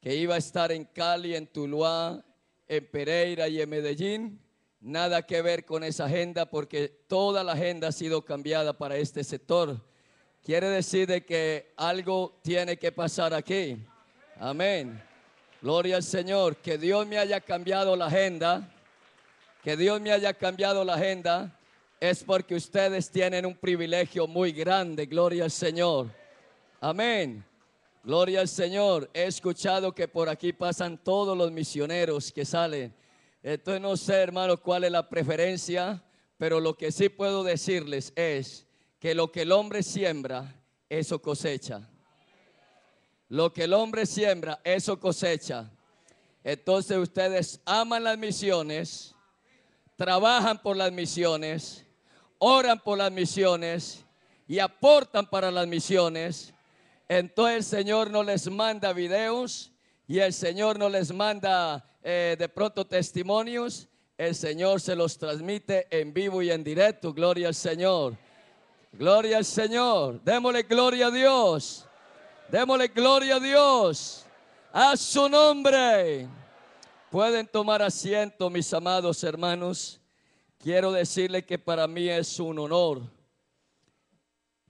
que iba a estar en Cali, en Tuluá, en Pereira y en Medellín. Nada que ver con esa agenda porque toda la agenda ha sido cambiada para este sector. Quiere decir de que algo tiene que pasar aquí. Amén. Gloria al Señor. Que Dios me haya cambiado la agenda. Que Dios me haya cambiado la agenda es porque ustedes tienen un privilegio muy grande. Gloria al Señor. Amén. Gloria al Señor. He escuchado que por aquí pasan todos los misioneros que salen. Entonces no sé, hermano, cuál es la preferencia, pero lo que sí puedo decirles es que lo que el hombre siembra, eso cosecha. Lo que el hombre siembra, eso cosecha. Entonces ustedes aman las misiones, trabajan por las misiones, oran por las misiones y aportan para las misiones entonces el Señor no les manda videos y el Señor no les manda eh, de pronto testimonios. El Señor se los transmite en vivo y en directo. Gloria al Señor. Gloria al Señor. Démosle gloria a Dios. Démosle gloria a Dios. A su nombre. Pueden tomar asiento, mis amados hermanos. Quiero decirle que para mí es un honor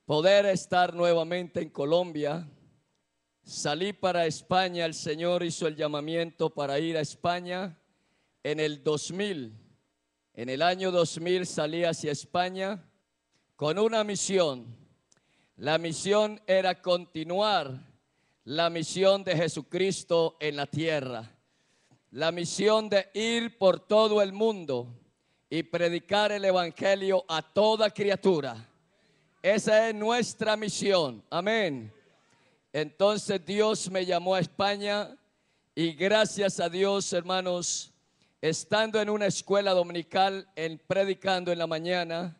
poder estar nuevamente en Colombia. Salí para España, el Señor hizo el llamamiento para ir a España en el 2000. En el año 2000 salí hacia España con una misión. La misión era continuar la misión de Jesucristo en la tierra. La misión de ir por todo el mundo y predicar el Evangelio a toda criatura esa es nuestra misión. Amén. Entonces Dios me llamó a España y gracias a Dios, hermanos, estando en una escuela dominical, en predicando en la mañana,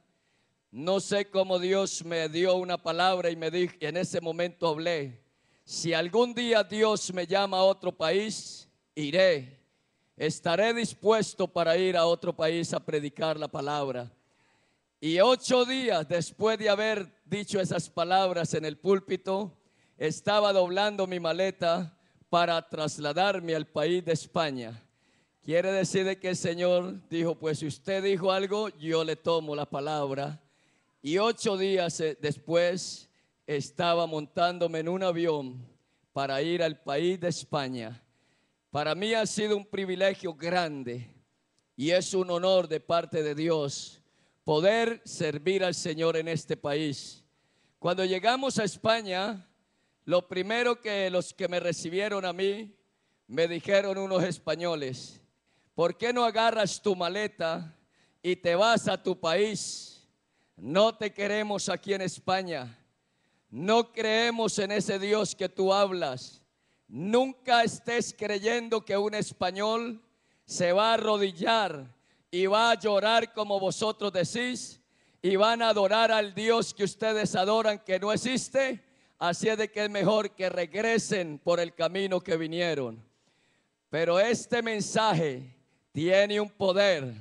no sé cómo Dios me dio una palabra y me dijo, en ese momento hablé, si algún día Dios me llama a otro país, iré. Estaré dispuesto para ir a otro país a predicar la palabra. Y ocho días después de haber dicho esas palabras en el púlpito, estaba doblando mi maleta para trasladarme al país de España. Quiere decir que el Señor dijo, pues si usted dijo algo, yo le tomo la palabra. Y ocho días eh, después estaba montándome en un avión para ir al país de España. Para mí ha sido un privilegio grande y es un honor de parte de Dios poder servir al Señor en este país. Cuando llegamos a España, lo primero que los que me recibieron a mí me dijeron unos españoles, ¿por qué no agarras tu maleta y te vas a tu país? No te queremos aquí en España. No creemos en ese Dios que tú hablas. Nunca estés creyendo que un español se va a arrodillar y va a llorar como vosotros decís y van a adorar al Dios que ustedes adoran que no existe. Así es de que es mejor que regresen por el camino que vinieron. Pero este mensaje tiene un poder.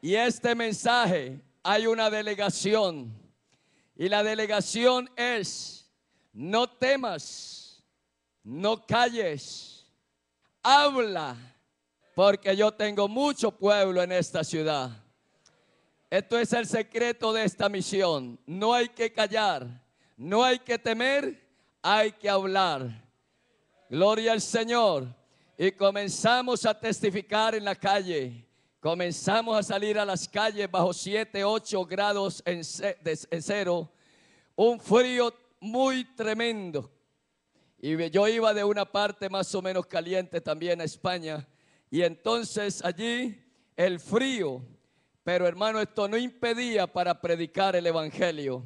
Y este mensaje hay una delegación. Y la delegación es, no temas, no calles, habla porque yo tengo mucho pueblo en esta ciudad. Esto es el secreto de esta misión. No hay que callar, no hay que temer, hay que hablar. Gloria al Señor. Y comenzamos a testificar en la calle. Comenzamos a salir a las calles bajo 7, 8 grados en, cero. Un frío muy tremendo. Y yo iba de una parte más o menos caliente también a España y entonces allí el frío, pero hermano, esto no impedía para predicar el Evangelio.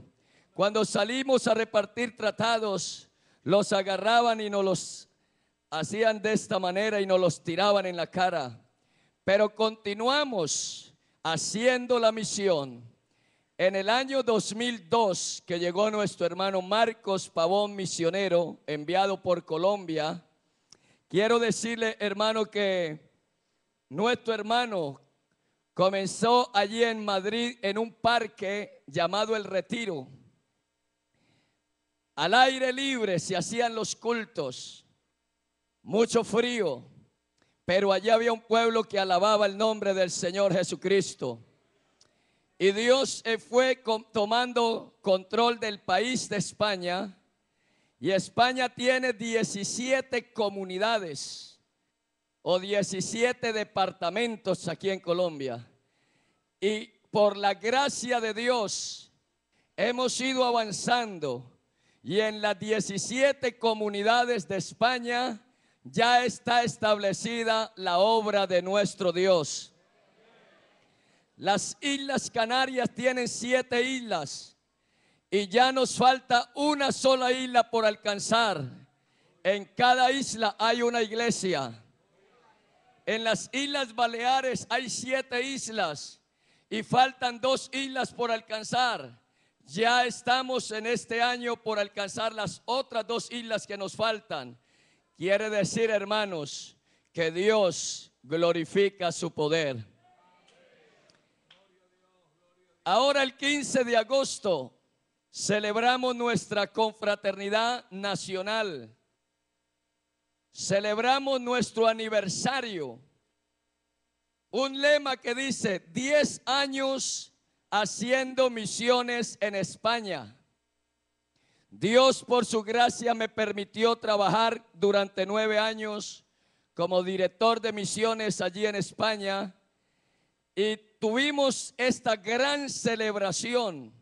Cuando salimos a repartir tratados, los agarraban y nos los hacían de esta manera y nos los tiraban en la cara. Pero continuamos haciendo la misión. En el año 2002 que llegó nuestro hermano Marcos Pavón, misionero, enviado por Colombia, quiero decirle, hermano, que nuestro hermano, comenzó allí en Madrid en un parque llamado El Retiro. Al aire libre se hacían los cultos, mucho frío, pero allí había un pueblo que alababa el nombre del Señor Jesucristo. Y Dios eh, fue tomando control del país de España. Y España tiene 17 comunidades o 17 departamentos aquí en Colombia. Y por la gracia de Dios hemos ido avanzando y en las 17 comunidades de España ya está establecida la obra de nuestro Dios. Las Islas Canarias tienen siete islas y ya nos falta una sola isla por alcanzar. En cada isla hay una iglesia. En las Islas Baleares hay siete islas y faltan dos islas por alcanzar. Ya estamos en este año por alcanzar las otras dos islas que nos faltan. Quiere decir, hermanos, que Dios glorifica su poder. Ahora el 15 de agosto celebramos nuestra confraternidad nacional celebramos nuestro aniversario. Un lema que dice 10 años haciendo misiones en España. Dios por su gracia me permitió trabajar durante nueve años como director de misiones allí en España y tuvimos esta gran celebración.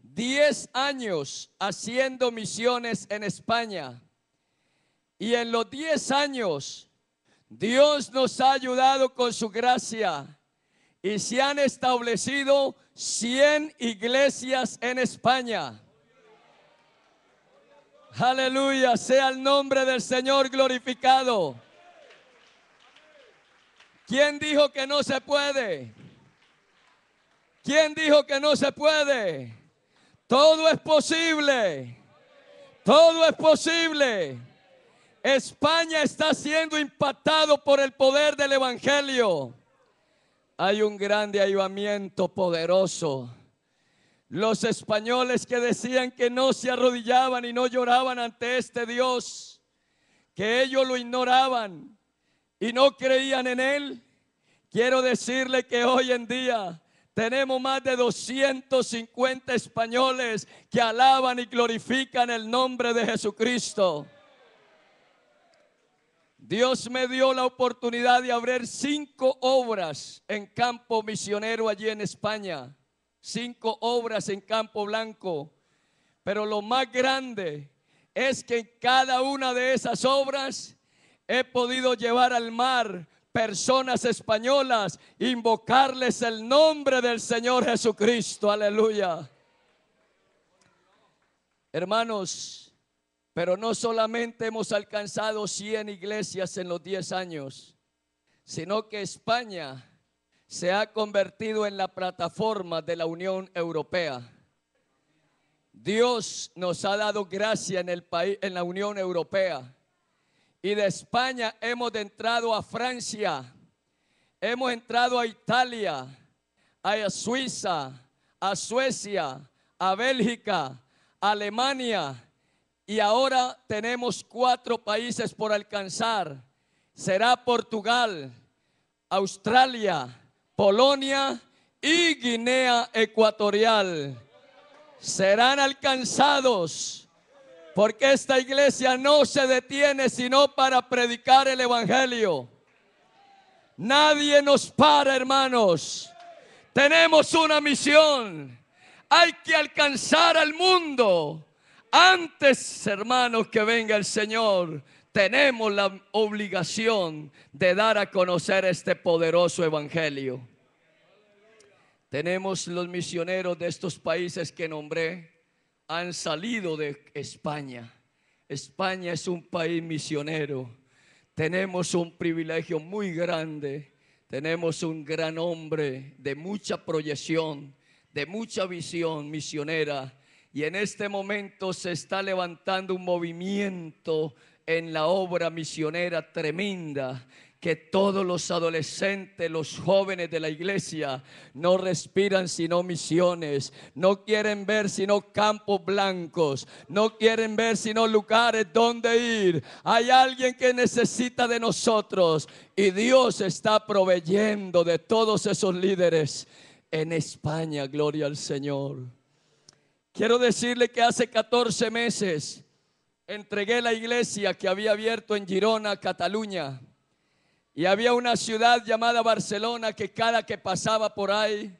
Diez años haciendo misiones en España. Y en los 10 años, Dios nos ha ayudado con su gracia y se han establecido 100 iglesias en España. Aleluya, sea el nombre del Señor glorificado. ¿Quién dijo que no se puede? ¿Quién dijo que no se puede? Todo es posible. Todo es posible. España está siendo impactado por el poder del Evangelio. Hay un grande Ayudamiento poderoso. Los españoles que decían que no se arrodillaban y no lloraban ante este Dios, que ellos lo ignoraban y no creían en Él, quiero decirle que hoy en día tenemos más de 250 españoles que alaban y glorifican el nombre de Jesucristo. Dios me dio la oportunidad de abrir cinco obras en campo misionero allí en España, cinco obras en campo blanco. Pero lo más grande es que en cada una de esas obras he podido llevar al mar personas españolas, invocarles el nombre del Señor Jesucristo. Aleluya. Hermanos, pero no solamente hemos alcanzado 100 iglesias en los 10 años, sino que España se ha convertido en la plataforma de la Unión Europea. Dios nos ha dado gracia en el país en la Unión Europea. Y de España hemos entrado a Francia, hemos entrado a Italia, a Suiza, a Suecia, a Bélgica, a Alemania, y ahora tenemos cuatro países por alcanzar. Será Portugal, Australia, Polonia y Guinea Ecuatorial. Serán alcanzados porque esta iglesia no se detiene sino para predicar el Evangelio. Nadie nos para, hermanos. Tenemos una misión. Hay que alcanzar al mundo antes, hermanos, que venga el Señor, tenemos la obligación de dar a conocer este poderoso evangelio. Tenemos los misioneros de estos países que nombré, han salido de España. España es un país misionero. Tenemos un privilegio muy grande. Tenemos un gran hombre de mucha proyección, de mucha visión misionera y en este momento se está levantando un movimiento en la obra misionera tremenda que todos los adolescentes, los jóvenes de la iglesia no respiran sino misiones, no quieren ver sino campos blancos, no quieren ver sino lugares donde ir. Hay alguien que necesita de nosotros y Dios está proveyendo de todos esos líderes en España, gloria al Señor. Quiero decirle que hace 14 meses entregué la iglesia que había abierto en Girona, Cataluña. Y había una ciudad llamada Barcelona que cada que pasaba por ahí,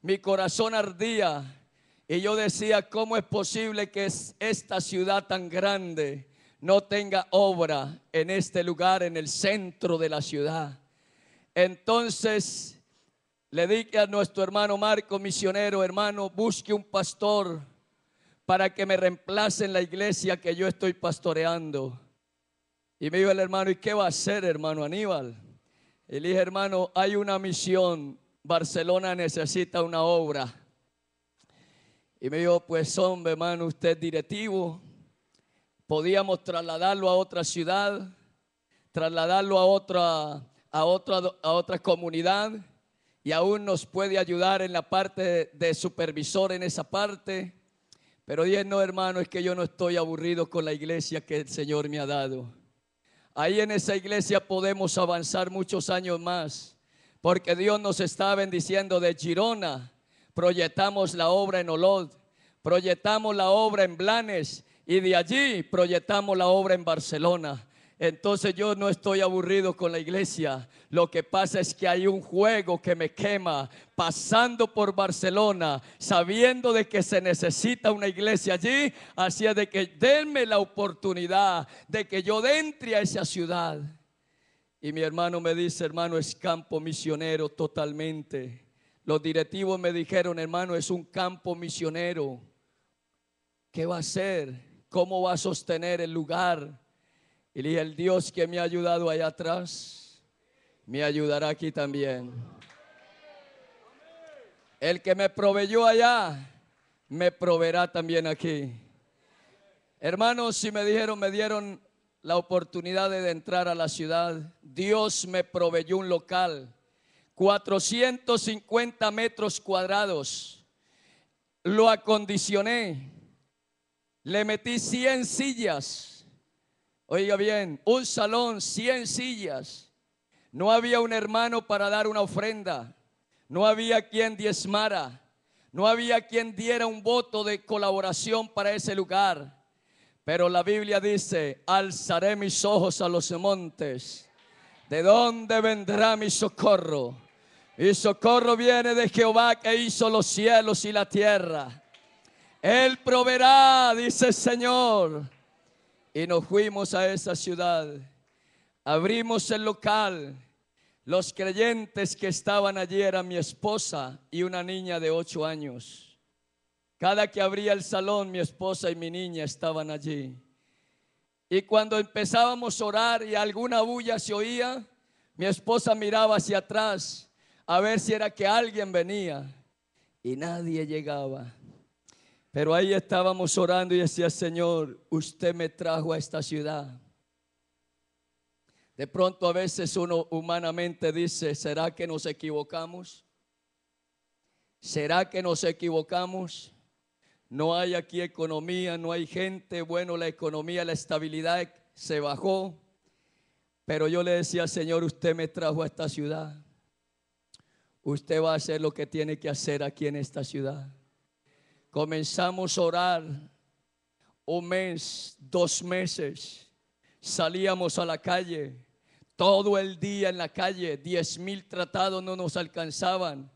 mi corazón ardía. Y yo decía, ¿cómo es posible que esta ciudad tan grande no tenga obra en este lugar, en el centro de la ciudad? Entonces le dije a nuestro hermano Marco, misionero, hermano, busque un pastor para que me reemplacen la iglesia que yo estoy pastoreando. Y me dijo el hermano, ¿y qué va a hacer, hermano Aníbal? Y le hermano, hay una misión, Barcelona necesita una obra. Y me dijo, pues hombre, hermano, usted es directivo, podíamos trasladarlo a otra ciudad, trasladarlo a otra, a otra, a otra comunidad y aún nos puede ayudar en la parte de supervisor en esa parte pero dije, no, hermano, es que yo no estoy aburrido con la iglesia que el Señor me ha dado. Ahí en esa iglesia podemos avanzar muchos años más, porque Dios nos está bendiciendo de Girona. Proyectamos la obra en Olod, proyectamos la obra en Blanes y de allí proyectamos la obra en Barcelona entonces yo no estoy aburrido con la iglesia. Lo que pasa es que hay un juego que me quema pasando por Barcelona, sabiendo de que se necesita una iglesia allí, así es de que denme la oportunidad de que yo entre a esa ciudad. Y mi hermano me dice, hermano, es campo misionero totalmente. Los directivos me dijeron, hermano, es un campo misionero. ¿Qué va a hacer? ¿Cómo va a sostener el lugar? Y dije, el Dios que me ha ayudado allá atrás, me ayudará aquí también. El que me proveyó allá, me proveerá también aquí. Hermanos, si me dijeron, me dieron la oportunidad de entrar a la ciudad, Dios me proveyó un local, 450 metros cuadrados. Lo acondicioné, le metí 100 sillas Oiga bien, un salón, 100 sillas. No había un hermano para dar una ofrenda. No había quien diezmara. No había quien diera un voto de colaboración para ese lugar. Pero la Biblia dice, alzaré mis ojos a los montes. ¿De dónde vendrá mi socorro? Mi socorro viene de Jehová que hizo los cielos y la tierra. Él proveerá, dice el Señor y nos fuimos a esa ciudad. Abrimos el local. Los creyentes que estaban allí eran mi esposa y una niña de ocho años. Cada que abría el salón, mi esposa y mi niña estaban allí. Y cuando empezábamos a orar y alguna bulla se oía, mi esposa miraba hacia atrás a ver si era que alguien venía. Y nadie llegaba. Pero ahí estábamos orando y decía, Señor, usted me trajo a esta ciudad. De pronto a veces uno humanamente dice, ¿será que nos equivocamos? ¿Será que nos equivocamos? No hay aquí economía, no hay gente. Bueno, la economía, la estabilidad se bajó. Pero yo le decía, Señor, usted me trajo a esta ciudad. Usted va a hacer lo que tiene que hacer aquí en esta ciudad. Comenzamos a orar un mes, dos meses, salíamos a la calle, todo el día en la calle, 10 mil tratados no nos alcanzaban,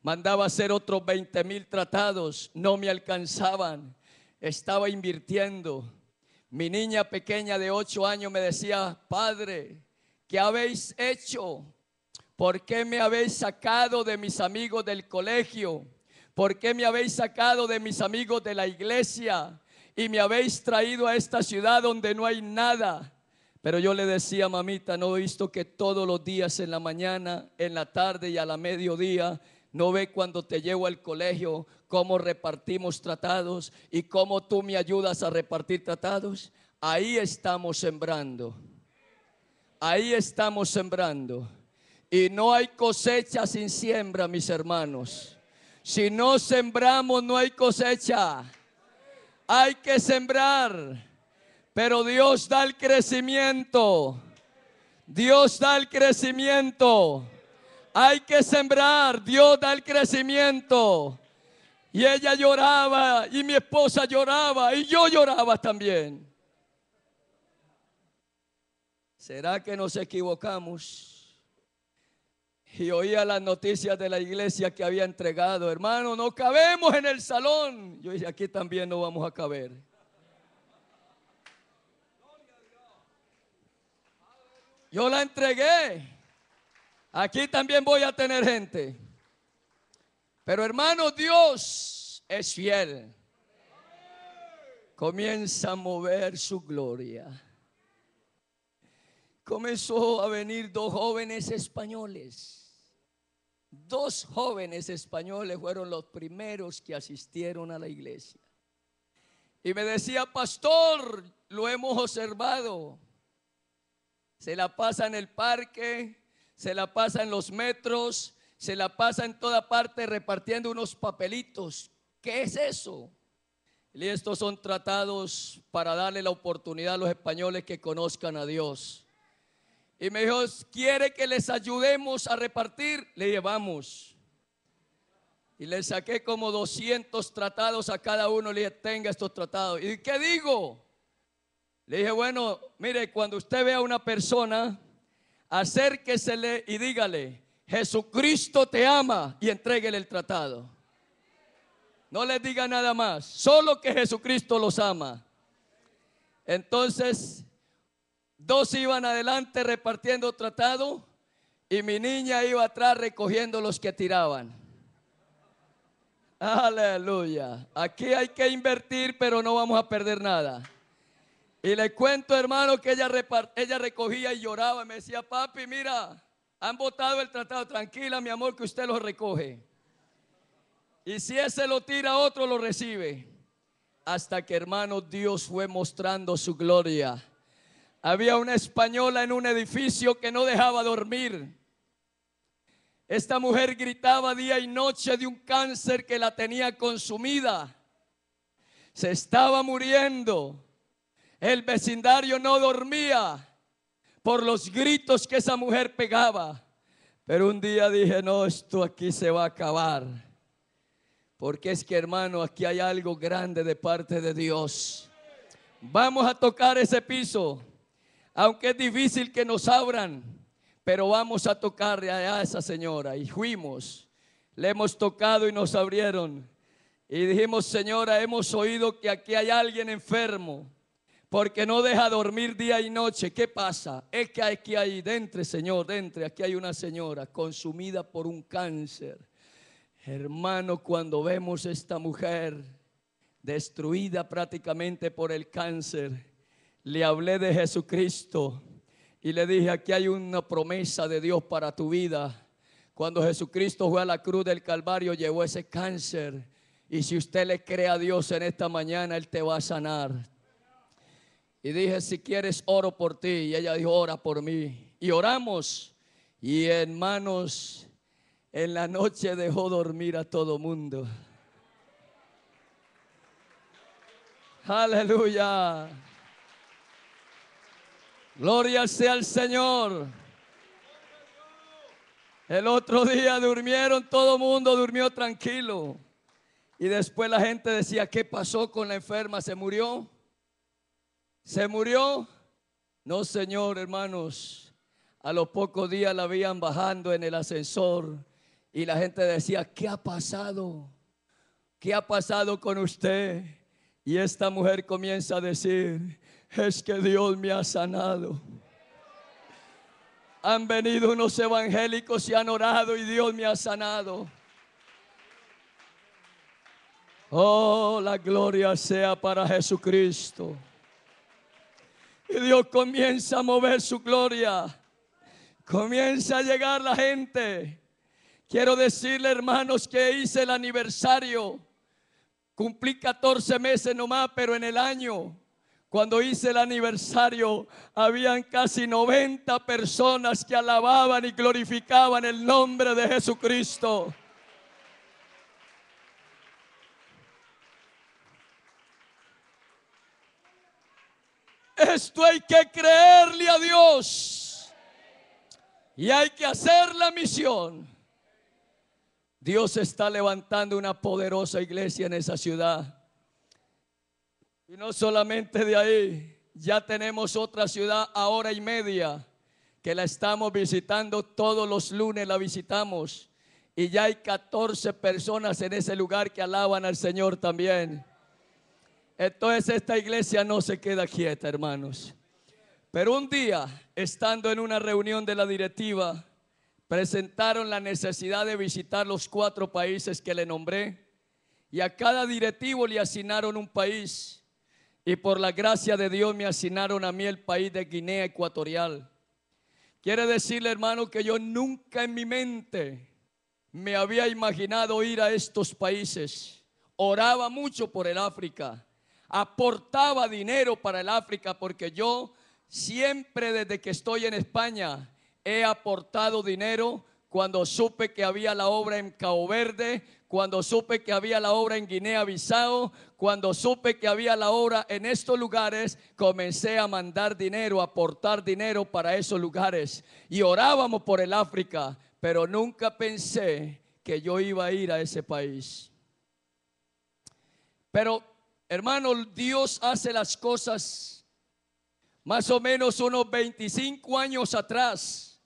mandaba hacer otros 20 mil tratados, no me alcanzaban, estaba invirtiendo. Mi niña pequeña de 8 años me decía, padre, ¿qué habéis hecho? ¿Por qué me habéis sacado de mis amigos del colegio? ¿por qué me habéis sacado de mis amigos de la iglesia y me habéis traído a esta ciudad donde no hay nada? Pero yo le decía, mamita, no he visto que todos los días en la mañana, en la tarde y a la mediodía, no ve cuando te llevo al colegio cómo repartimos tratados y cómo tú me ayudas a repartir tratados. Ahí estamos sembrando. Ahí estamos sembrando. Y no hay cosecha sin siembra, mis hermanos. Si no sembramos no hay cosecha. Hay que sembrar, pero Dios da el crecimiento. Dios da el crecimiento. Hay que sembrar, Dios da el crecimiento. Y ella lloraba, y mi esposa lloraba, y yo lloraba también. ¿Será que nos equivocamos? y oía las noticias de la iglesia que había entregado, hermano, no cabemos en el salón. Yo dije, aquí también no vamos a caber. Yo la entregué. Aquí también voy a tener gente. Pero hermano, Dios es fiel. Comienza a mover su gloria. Comenzó a venir dos jóvenes españoles Dos jóvenes españoles fueron los primeros que asistieron a la iglesia. Y me decía, pastor, lo hemos observado. Se la pasa en el parque, se la pasa en los metros, se la pasa en toda parte repartiendo unos papelitos. ¿Qué es eso? Y estos son tratados para darle la oportunidad a los españoles que conozcan a Dios. Y me dijo, ¿quiere que les ayudemos a repartir? Le llevamos. Y le saqué como 200 tratados a cada uno. Le dije, tenga estos tratados. ¿Y qué digo? Le dije, bueno, mire, cuando usted ve a una persona, acérquesele y dígale, Jesucristo te ama y entreguele el tratado. No le diga nada más, solo que Jesucristo los ama. Entonces, Dos iban adelante repartiendo tratado y mi niña iba atrás recogiendo los que tiraban. Aleluya. Aquí hay que invertir, pero no vamos a perder nada. Y le cuento, hermano, que ella, ella recogía y lloraba. Y me decía, papi, mira, han votado el tratado. Tranquila, mi amor, que usted lo recoge. Y si ese lo tira, otro lo recibe. Hasta que, hermano, Dios fue mostrando su gloria había una española en un edificio que no dejaba dormir. Esta mujer gritaba día y noche de un cáncer que la tenía consumida. Se estaba muriendo. El vecindario no dormía por los gritos que esa mujer pegaba. Pero un día dije, no, esto aquí se va a acabar. Porque es que hermano, aquí hay algo grande de parte de Dios. Vamos a tocar ese piso aunque es difícil que nos abran, pero vamos a tocarle a esa señora. Y fuimos, le hemos tocado y nos abrieron. Y dijimos, señora, hemos oído que aquí hay alguien enfermo, porque no deja dormir día y noche. ¿Qué pasa? Es que aquí hay, dentro señor, Dentro aquí hay una señora consumida por un cáncer. Hermano, cuando vemos esta mujer destruida prácticamente por el cáncer, le hablé de Jesucristo y le dije, aquí hay una promesa de Dios para tu vida. Cuando Jesucristo fue a la cruz del Calvario, llevó ese cáncer. Y si usted le cree a Dios en esta mañana, Él te va a sanar. Y dije, si quieres, oro por ti. Y ella dijo, ora por mí. Y oramos. Y hermanos, en la noche dejó dormir a todo mundo. Aleluya. Gloria sea al Señor. El otro día durmieron, todo mundo durmió tranquilo. Y después la gente decía, ¿qué pasó con la enferma? ¿Se murió? ¿Se murió? No, señor, hermanos. A los pocos días la habían bajando en el ascensor y la gente decía, ¿qué ha pasado? ¿Qué ha pasado con usted? Y esta mujer comienza a decir, es que Dios me ha sanado. Han venido unos evangélicos y han orado y Dios me ha sanado. Oh, la gloria sea para Jesucristo. Y Dios comienza a mover su gloria. Comienza a llegar la gente. Quiero decirle, hermanos, que hice el aniversario. Cumplí 14 meses nomás, pero en el año cuando hice el aniversario, habían casi 90 personas que alababan y glorificaban el nombre de Jesucristo. Esto hay que creerle a Dios. Y hay que hacer la misión. Dios está levantando una poderosa iglesia en esa ciudad. Y no solamente de ahí, ya tenemos otra ciudad a hora y media que la estamos visitando todos los lunes, la visitamos. Y ya hay 14 personas en ese lugar que alaban al Señor también. Entonces esta iglesia no se queda quieta, hermanos. Pero un día, estando en una reunión de la directiva, presentaron la necesidad de visitar los cuatro países que le nombré y a cada directivo le asignaron un país y por la gracia de Dios me asignaron a mí el país de Guinea Ecuatorial. Quiere decirle, hermano, que yo nunca en mi mente me había imaginado ir a estos países. Oraba mucho por el África, aportaba dinero para el África, porque yo siempre desde que estoy en España he aportado dinero cuando supe que había la obra en Cabo Verde, cuando supe que había la obra en Guinea-Bissau, cuando supe que había la obra en estos lugares, comencé a mandar dinero, a aportar dinero para esos lugares. Y orábamos por el África, pero nunca pensé que yo iba a ir a ese país. Pero, hermano, Dios hace las cosas más o menos unos 25 años atrás.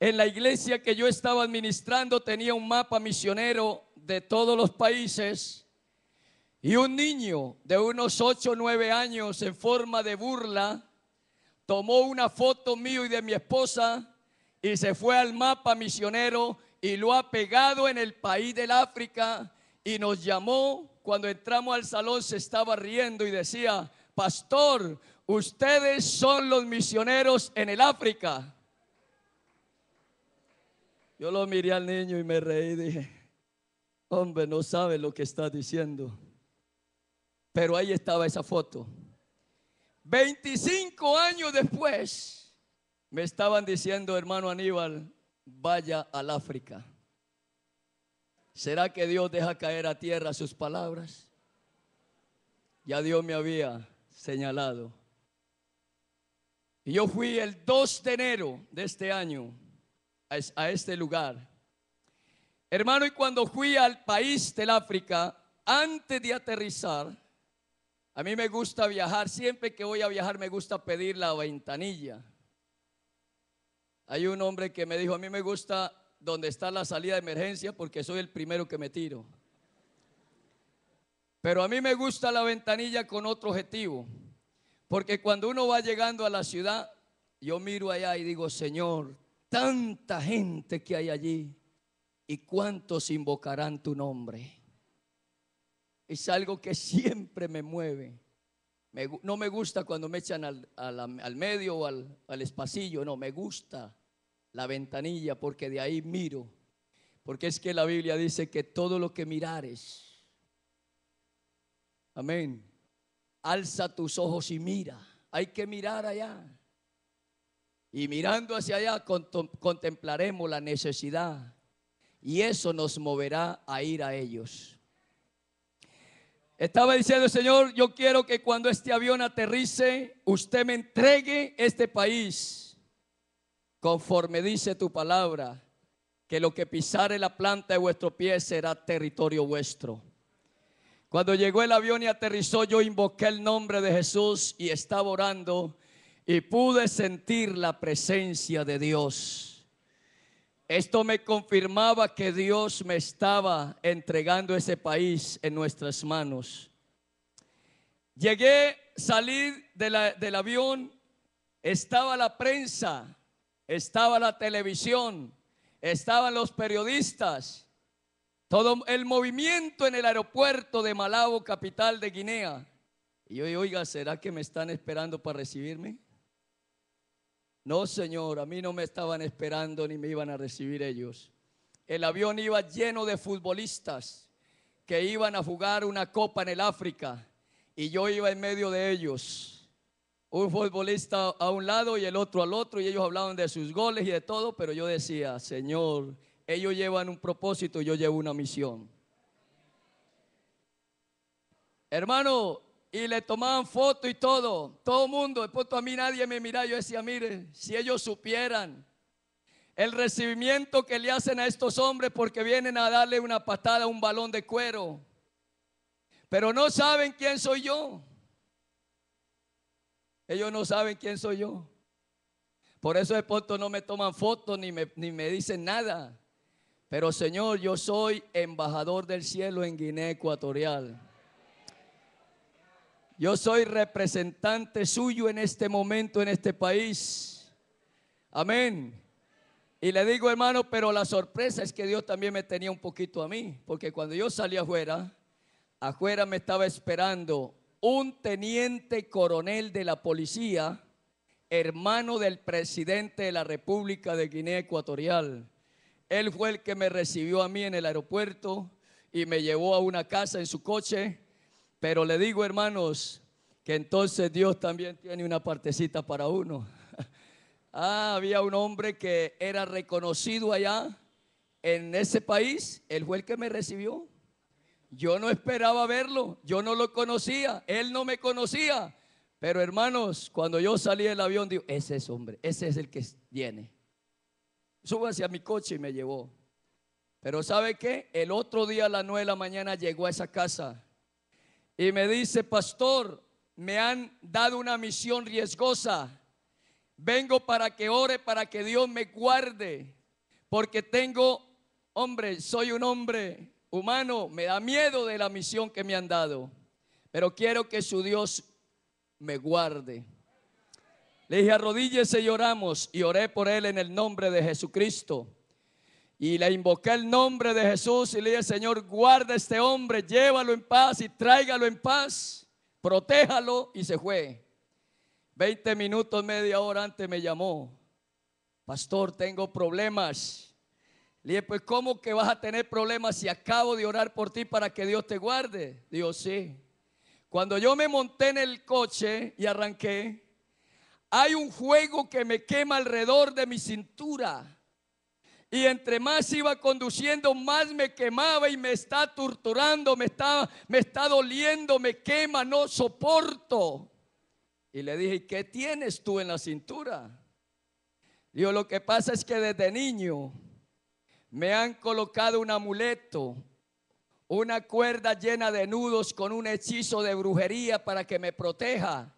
En la iglesia que yo estaba administrando tenía un mapa misionero de todos los países y un niño de unos 8 o 9 años en forma de burla tomó una foto mío y de mi esposa y se fue al mapa misionero y lo ha pegado en el país del África y nos llamó cuando entramos al salón se estaba riendo y decía, pastor, ustedes son los misioneros en el África. Yo lo miré al niño y me reí y dije, Hombre, no sabe lo que está diciendo. Pero ahí estaba esa foto. 25 años después, me estaban diciendo, hermano Aníbal, vaya al África. ¿Será que Dios deja caer a tierra sus palabras? Ya Dios me había señalado. Y yo fui el 2 de enero de este año a este lugar Hermano, y cuando fui al país del África, antes de aterrizar, a mí me gusta viajar, siempre que voy a viajar me gusta pedir la ventanilla. Hay un hombre que me dijo, a mí me gusta donde está la salida de emergencia porque soy el primero que me tiro. Pero a mí me gusta la ventanilla con otro objetivo, porque cuando uno va llegando a la ciudad, yo miro allá y digo, Señor, tanta gente que hay allí ¿Y cuántos invocarán tu nombre? Es algo que siempre me mueve. no me gusta cuando me echan al, medio o al, al espacillo, no, me gusta la ventanilla porque de ahí miro. Porque es que la Biblia dice que todo lo que mirares, amén, alza tus ojos y mira. Hay que mirar allá. Y mirando hacia allá contemplaremos la necesidad y eso nos moverá a ir a ellos. Estaba diciendo, Señor, yo quiero que cuando este avión aterrice, usted me entregue este país, conforme dice tu palabra, que lo que pisare la planta de vuestro pie será territorio vuestro. Cuando llegó el avión y aterrizó, yo invoqué el nombre de Jesús y estaba orando y pude sentir la presencia de Dios. Esto me confirmaba que Dios me estaba entregando ese país en nuestras manos. Llegué, salí de del avión, estaba la prensa, estaba la televisión, estaban los periodistas, todo el movimiento en el aeropuerto de Malabo, capital de Guinea. Y yo, oiga, ¿será que me están esperando para recibirme? No, Señor, a mí no me estaban esperando ni me iban a recibir ellos. El avión iba lleno de futbolistas que iban a jugar una copa en el África y yo iba en medio de ellos. Un futbolista a un lado y el otro al otro y ellos hablaban de sus goles y de todo, pero yo decía, Señor, ellos llevan un propósito, yo llevo una misión. Hermano, y le tomaban foto y todo, todo mundo. Después a mí nadie me miraba. Yo decía, mire, si ellos supieran el recibimiento que le hacen a estos hombres porque vienen a darle una patada a un balón de cuero. Pero no saben quién soy yo. Ellos no saben quién soy yo. Por eso de pronto no me toman fotos ni ni me dicen nada. Pero Señor, yo soy embajador del cielo en Guinea Ecuatorial. Yo soy representante suyo en este momento, en este país. Amén. Y le digo, hermano, pero la sorpresa es que Dios también me tenía un poquito a mí, porque cuando yo salí afuera, afuera me estaba esperando un teniente coronel de la policía, hermano del presidente de la República de Guinea Ecuatorial. Él fue el que me recibió a mí en el aeropuerto y me llevó a una casa en su coche pero le digo, hermanos, que entonces Dios también tiene una partecita para uno. ah, había un hombre que era reconocido allá en ese país, él fue el que me recibió. Yo no esperaba verlo, yo no lo conocía, él no me conocía. Pero hermanos, cuando yo salí del avión, digo, ese es hombre, ese es el que viene. Subo hacia mi coche y me llevó. Pero ¿sabe qué? El otro día a las 9 de la mañana llegó a esa casa y me dice, pastor, me han dado una misión riesgosa. Vengo para que ore, para que Dios me guarde, porque tengo, hombre, soy un hombre humano, me da miedo de la misión que me han dado, pero quiero que su Dios me guarde. Le dije, arrodíllese y oramos, y oré por él en el nombre de Jesucristo. Y le invoqué el nombre de Jesús y le dije, Señor, guarda este hombre, llévalo en paz y tráigalo en paz, protéjalo y se fue. Veinte minutos, media hora antes me llamó, Pastor, tengo problemas. Le dije, pues ¿cómo que vas a tener problemas si acabo de orar por ti para que Dios te guarde? Dijo, sí. Cuando yo me monté en el coche y arranqué, hay un fuego que me quema alrededor de mi cintura y entre más iba conduciendo, más me quemaba y me está torturando, me está, me está doliendo, me quema, no soporto. Y le dije, ¿qué tienes tú en la cintura? Digo, lo que pasa es que desde niño me han colocado un amuleto, una cuerda llena de nudos con un hechizo de brujería para que me proteja.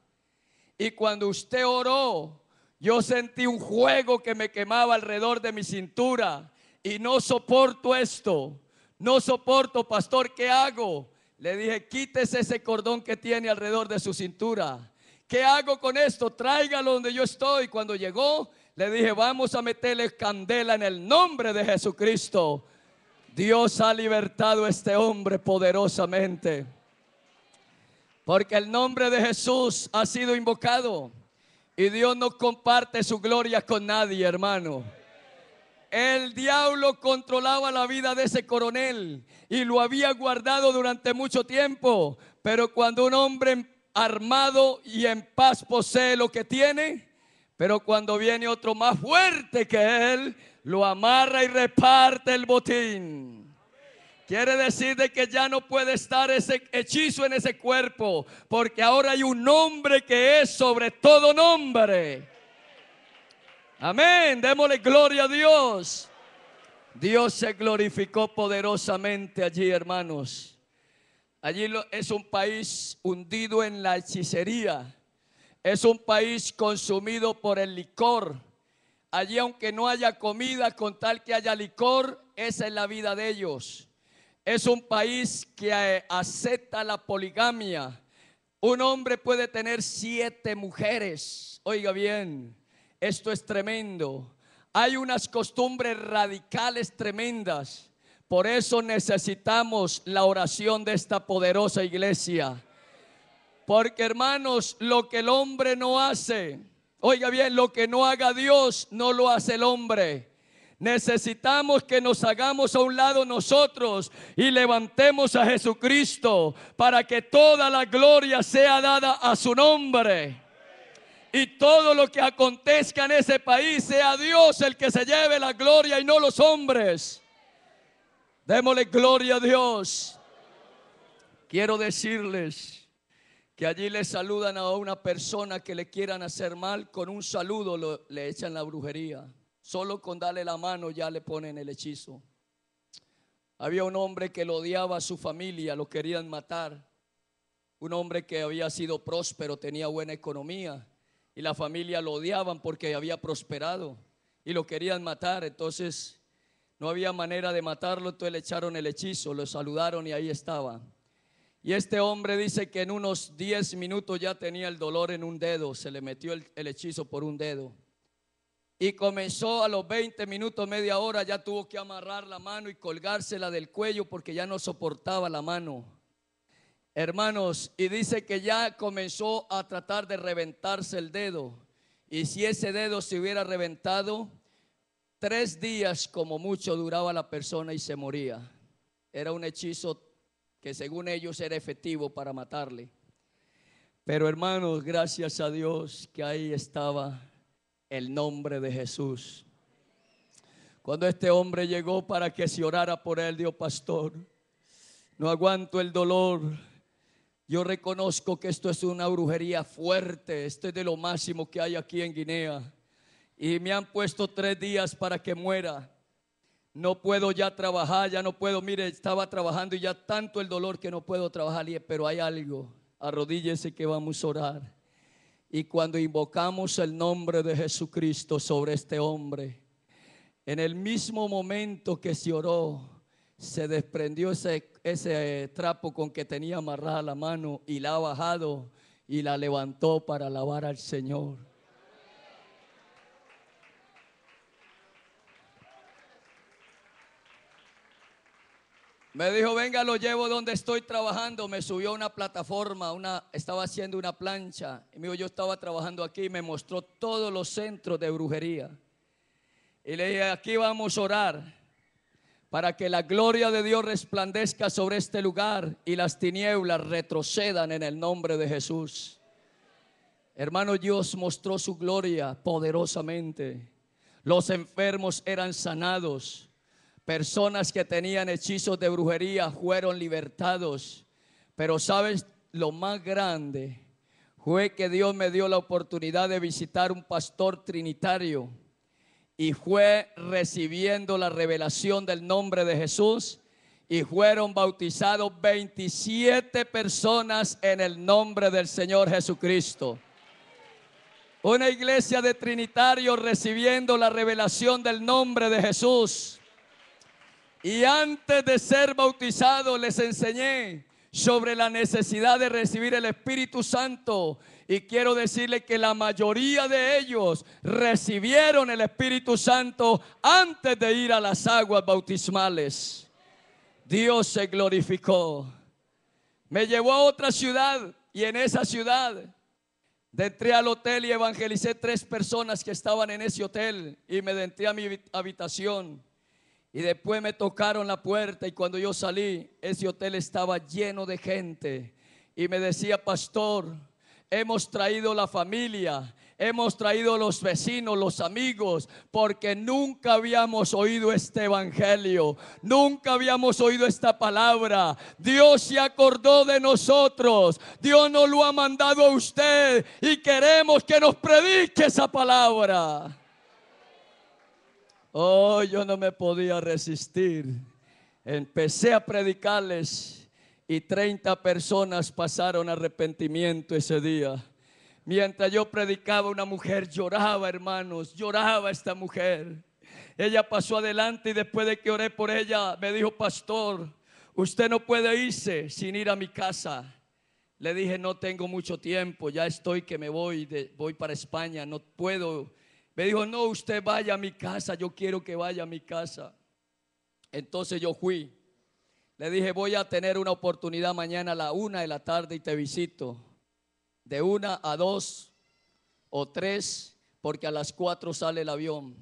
Y cuando usted oró, yo sentí un juego que me quemaba alrededor de mi cintura y no soporto esto. No soporto, pastor, ¿qué hago? Le dije, quítese ese cordón que tiene alrededor de su cintura. ¿Qué hago con esto? Tráigalo donde yo estoy. Cuando llegó, le dije, vamos a meterle candela en el nombre de Jesucristo. Dios ha libertado a este hombre poderosamente. Porque el nombre de Jesús ha sido invocado. Y Dios no comparte su gloria con nadie, hermano. El diablo controlaba la vida de ese coronel y lo había guardado durante mucho tiempo. Pero cuando un hombre armado y en paz posee lo que tiene, pero cuando viene otro más fuerte que él, lo amarra y reparte el botín. Quiere decir de que ya no puede estar ese hechizo en ese cuerpo, porque ahora hay un nombre que es sobre todo nombre. Amén, démosle gloria a Dios. Dios se glorificó poderosamente allí, hermanos. Allí es un país hundido en la hechicería. Es un país consumido por el licor. Allí aunque no haya comida, con tal que haya licor, esa es la vida de ellos. Es un país que eh, acepta la poligamia. Un hombre puede tener siete mujeres. Oiga bien, esto es tremendo. Hay unas costumbres radicales tremendas. Por eso necesitamos la oración de esta poderosa iglesia. Porque hermanos, lo que el hombre no hace, oiga bien, lo que no haga Dios, no lo hace el hombre. Necesitamos que nos hagamos a un lado nosotros y levantemos a Jesucristo para que toda la gloria sea dada a su nombre. Y todo lo que acontezca en ese país sea Dios el que se lleve la gloria y no los hombres. Démosle gloria a Dios. Quiero decirles que allí le saludan a una persona que le quieran hacer mal, con un saludo le echan la brujería. Solo con darle la mano ya le ponen el hechizo. Había un hombre que lo odiaba a su familia, lo querían matar. Un hombre que había sido próspero, tenía buena economía y la familia lo odiaban porque había prosperado y lo querían matar. Entonces no había manera de matarlo, entonces le echaron el hechizo, lo saludaron y ahí estaba. Y este hombre dice que en unos 10 minutos ya tenía el dolor en un dedo, se le metió el hechizo por un dedo. Y comenzó a los 20 minutos, media hora, ya tuvo que amarrar la mano y colgársela del cuello porque ya no soportaba la mano. Hermanos, y dice que ya comenzó a tratar de reventarse el dedo. Y si ese dedo se hubiera reventado, tres días como mucho duraba la persona y se moría. Era un hechizo que según ellos era efectivo para matarle. Pero hermanos, gracias a Dios que ahí estaba el nombre de Jesús. Cuando este hombre llegó para que se orara por él, Dios pastor, no aguanto el dolor. Yo reconozco que esto es una brujería fuerte, esto es de lo máximo que hay aquí en Guinea. Y me han puesto tres días para que muera. No puedo ya trabajar, ya no puedo. Mire, estaba trabajando y ya tanto el dolor que no puedo trabajar, pero hay algo. Arrodíllese que vamos a orar. Y cuando invocamos el nombre de Jesucristo sobre este hombre, en el mismo momento que se oró, se desprendió ese, eh, trapo con que tenía amarrada la mano y la ha bajado y la levantó para alabar al Señor. Me dijo, venga, lo llevo donde estoy trabajando. Me subió a una plataforma, una, estaba haciendo una plancha. Y me dijo, yo estaba trabajando aquí me mostró todos los centros de brujería. Y le dije, aquí vamos a orar para que la gloria de Dios resplandezca sobre este lugar y las tinieblas retrocedan en el nombre de Jesús. Hermano, Dios mostró su gloria poderosamente. Los enfermos eran sanados Personas que tenían hechizos de brujería fueron libertados. Pero sabes, lo más grande fue que Dios me dio la oportunidad de visitar un pastor trinitario y fue recibiendo la revelación del nombre de Jesús y fueron bautizados 27 personas en el nombre del Señor Jesucristo. Una iglesia de Trinitarios recibiendo la revelación del nombre de Jesús. Y antes de ser bautizado les enseñé sobre la necesidad de recibir el Espíritu Santo. Y quiero decirle que la mayoría de ellos recibieron el Espíritu Santo antes de ir a las aguas bautismales. Dios se glorificó. Me llevó a otra ciudad y en esa ciudad entré al hotel y evangelicé tres personas que estaban en ese hotel y me denté a mi habitación. Y después me tocaron la puerta y cuando yo salí, ese hotel estaba lleno de gente. Y me decía, pastor, hemos traído la familia, hemos traído los vecinos, los amigos, porque nunca habíamos oído este evangelio, nunca habíamos oído esta palabra. Dios se acordó de nosotros, Dios nos lo ha mandado a usted y queremos que nos predique esa palabra. Oh, yo no me podía resistir. Empecé a predicarles y 30 personas pasaron arrepentimiento ese día. Mientras yo predicaba, una mujer lloraba, hermanos, lloraba esta mujer. Ella pasó adelante y después de que oré por ella, me dijo, pastor, usted no puede irse sin ir a mi casa. Le dije, no tengo mucho tiempo, ya estoy que me voy, voy para España, no puedo me dijo, no, usted vaya a mi casa, yo quiero que vaya a mi casa. Entonces yo fui. Le dije, voy a tener una oportunidad mañana a la una de la tarde y te visito. De una a dos o tres, porque a las cuatro sale el avión.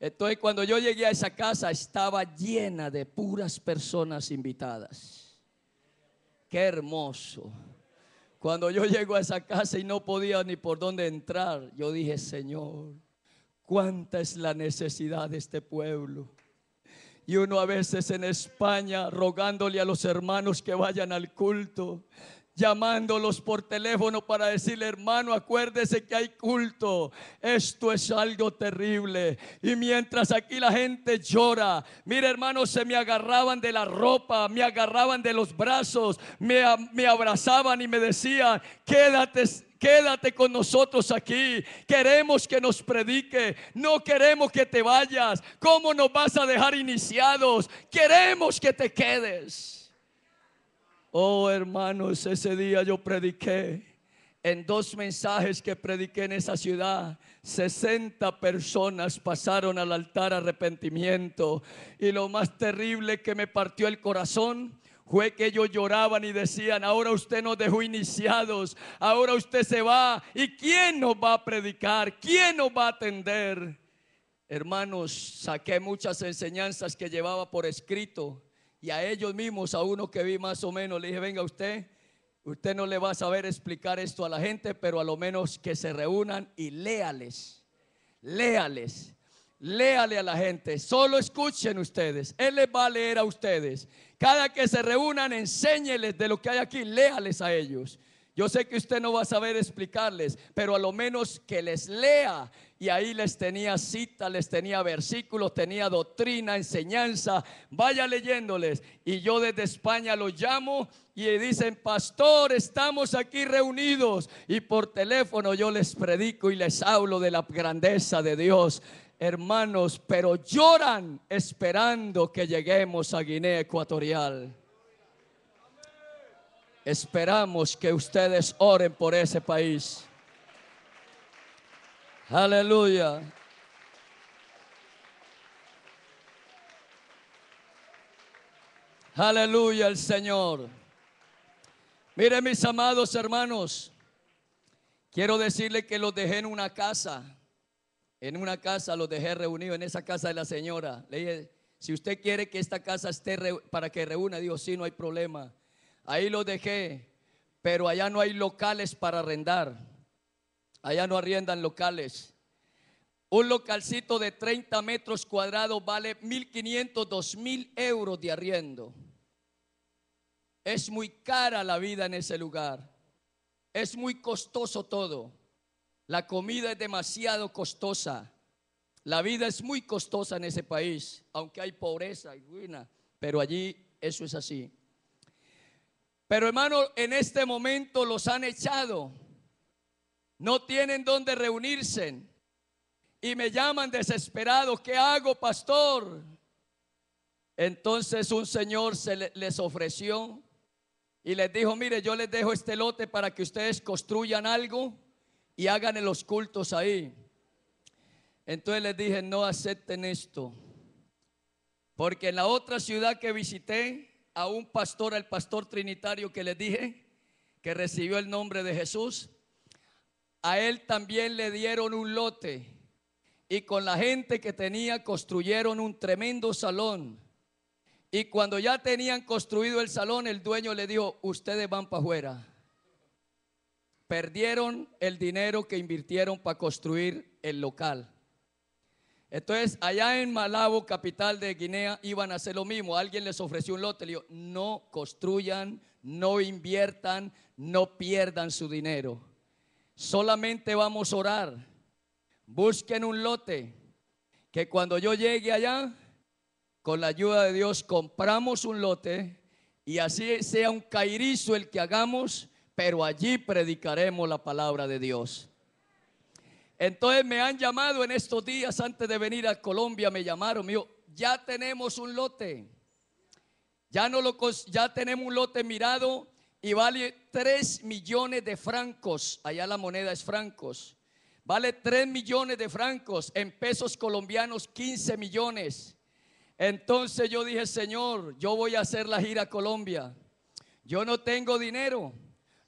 Entonces cuando yo llegué a esa casa estaba llena de puras personas invitadas. Qué hermoso. Cuando yo llego a esa casa y no podía ni por dónde entrar, yo dije, Señor, cuánta es la necesidad de este pueblo. Y uno a veces en España rogándole a los hermanos que vayan al culto, llamándolos por teléfono para decirle, hermano, acuérdese que hay culto. Esto es algo terrible. Y mientras aquí la gente llora, mira hermano, se me agarraban de la ropa, me agarraban de los brazos, me, me abrazaban y me decían, quédate quédate con nosotros aquí. Queremos que nos predique, no queremos que te vayas. ¿Cómo nos vas a dejar iniciados? Queremos que te quedes. Oh hermanos, ese día yo prediqué en dos mensajes que prediqué en esa ciudad, 60 personas pasaron al altar arrepentimiento. Y lo más terrible que me partió el corazón fue que ellos lloraban y decían, ahora usted nos dejó iniciados, ahora usted se va. ¿Y quién nos va a predicar? ¿Quién nos va a atender? Hermanos, saqué muchas enseñanzas que llevaba por escrito y a ellos mismos, a uno que vi más o menos, le dije, venga usted, usted no le va a saber explicar esto a la gente, pero a lo menos que se reúnan y léales, léales. Léale a la gente, solo escuchen ustedes, Él les va a leer a ustedes. Cada que se reúnan, enséñeles de lo que hay aquí, léales a ellos. Yo sé que usted no va a saber explicarles, pero a lo menos que les lea. Y ahí les tenía cita, les tenía versículos, tenía doctrina, enseñanza. Vaya leyéndoles. Y yo desde España los llamo y dicen, pastor, estamos aquí reunidos. Y por teléfono yo les predico y les hablo de la grandeza de Dios, hermanos, pero lloran esperando que lleguemos a Guinea Ecuatorial. Esperamos que ustedes oren por ese país. Aleluya. Aleluya el Señor. Mire mis amados hermanos, quiero decirle que los dejé en una casa en una casa, lo dejé reunido en esa casa de la señora. Le dije, si usted quiere que esta casa esté para que reúna, digo, sí, no hay problema. Ahí lo dejé, pero allá no hay locales para arrendar. Allá no arriendan locales. Un localcito de 30 metros cuadrados vale 1.500, 2.000 euros de arriendo. Es muy cara la vida en ese lugar. Es muy costoso todo. La comida es demasiado costosa. La vida es muy costosa en ese país, aunque hay pobreza y ruina, pero allí eso es así. Pero hermano, en este momento los han echado. No tienen dónde reunirse. Y me llaman desesperado ¿qué hago, pastor? Entonces un señor se les ofreció y les dijo, mire, yo les dejo este lote para que ustedes construyan algo y hagan los cultos ahí. Entonces les dije, no acepten esto. Porque en la otra ciudad que visité, a un pastor, al pastor trinitario que les dije, que recibió el nombre de Jesús, a él también le dieron un lote y con la gente que tenía construyeron un tremendo salón. Y cuando ya tenían construido el salón, el dueño le dijo, ustedes van para afuera. Perdieron el dinero que invirtieron para construir el local. Entonces, allá en Malabo, capital de Guinea, iban a hacer lo mismo. Alguien les ofreció un lote, le dijo, no construyan, no inviertan, no pierdan su dinero. Solamente vamos a orar. Busquen un lote que cuando yo llegue allá, con la ayuda de Dios, compramos un lote y así sea un cairizo el que hagamos, pero allí predicaremos la palabra de Dios. Entonces me han llamado en estos días antes de venir a Colombia, me llamaron, mío, ya tenemos un lote. Ya no lo ya tenemos un lote mirado y vale 3 millones de francos. Allá la moneda es francos. Vale 3 millones de francos, en pesos colombianos 15 millones. Entonces yo dije, "Señor, yo voy a hacer la gira a Colombia. Yo no tengo dinero."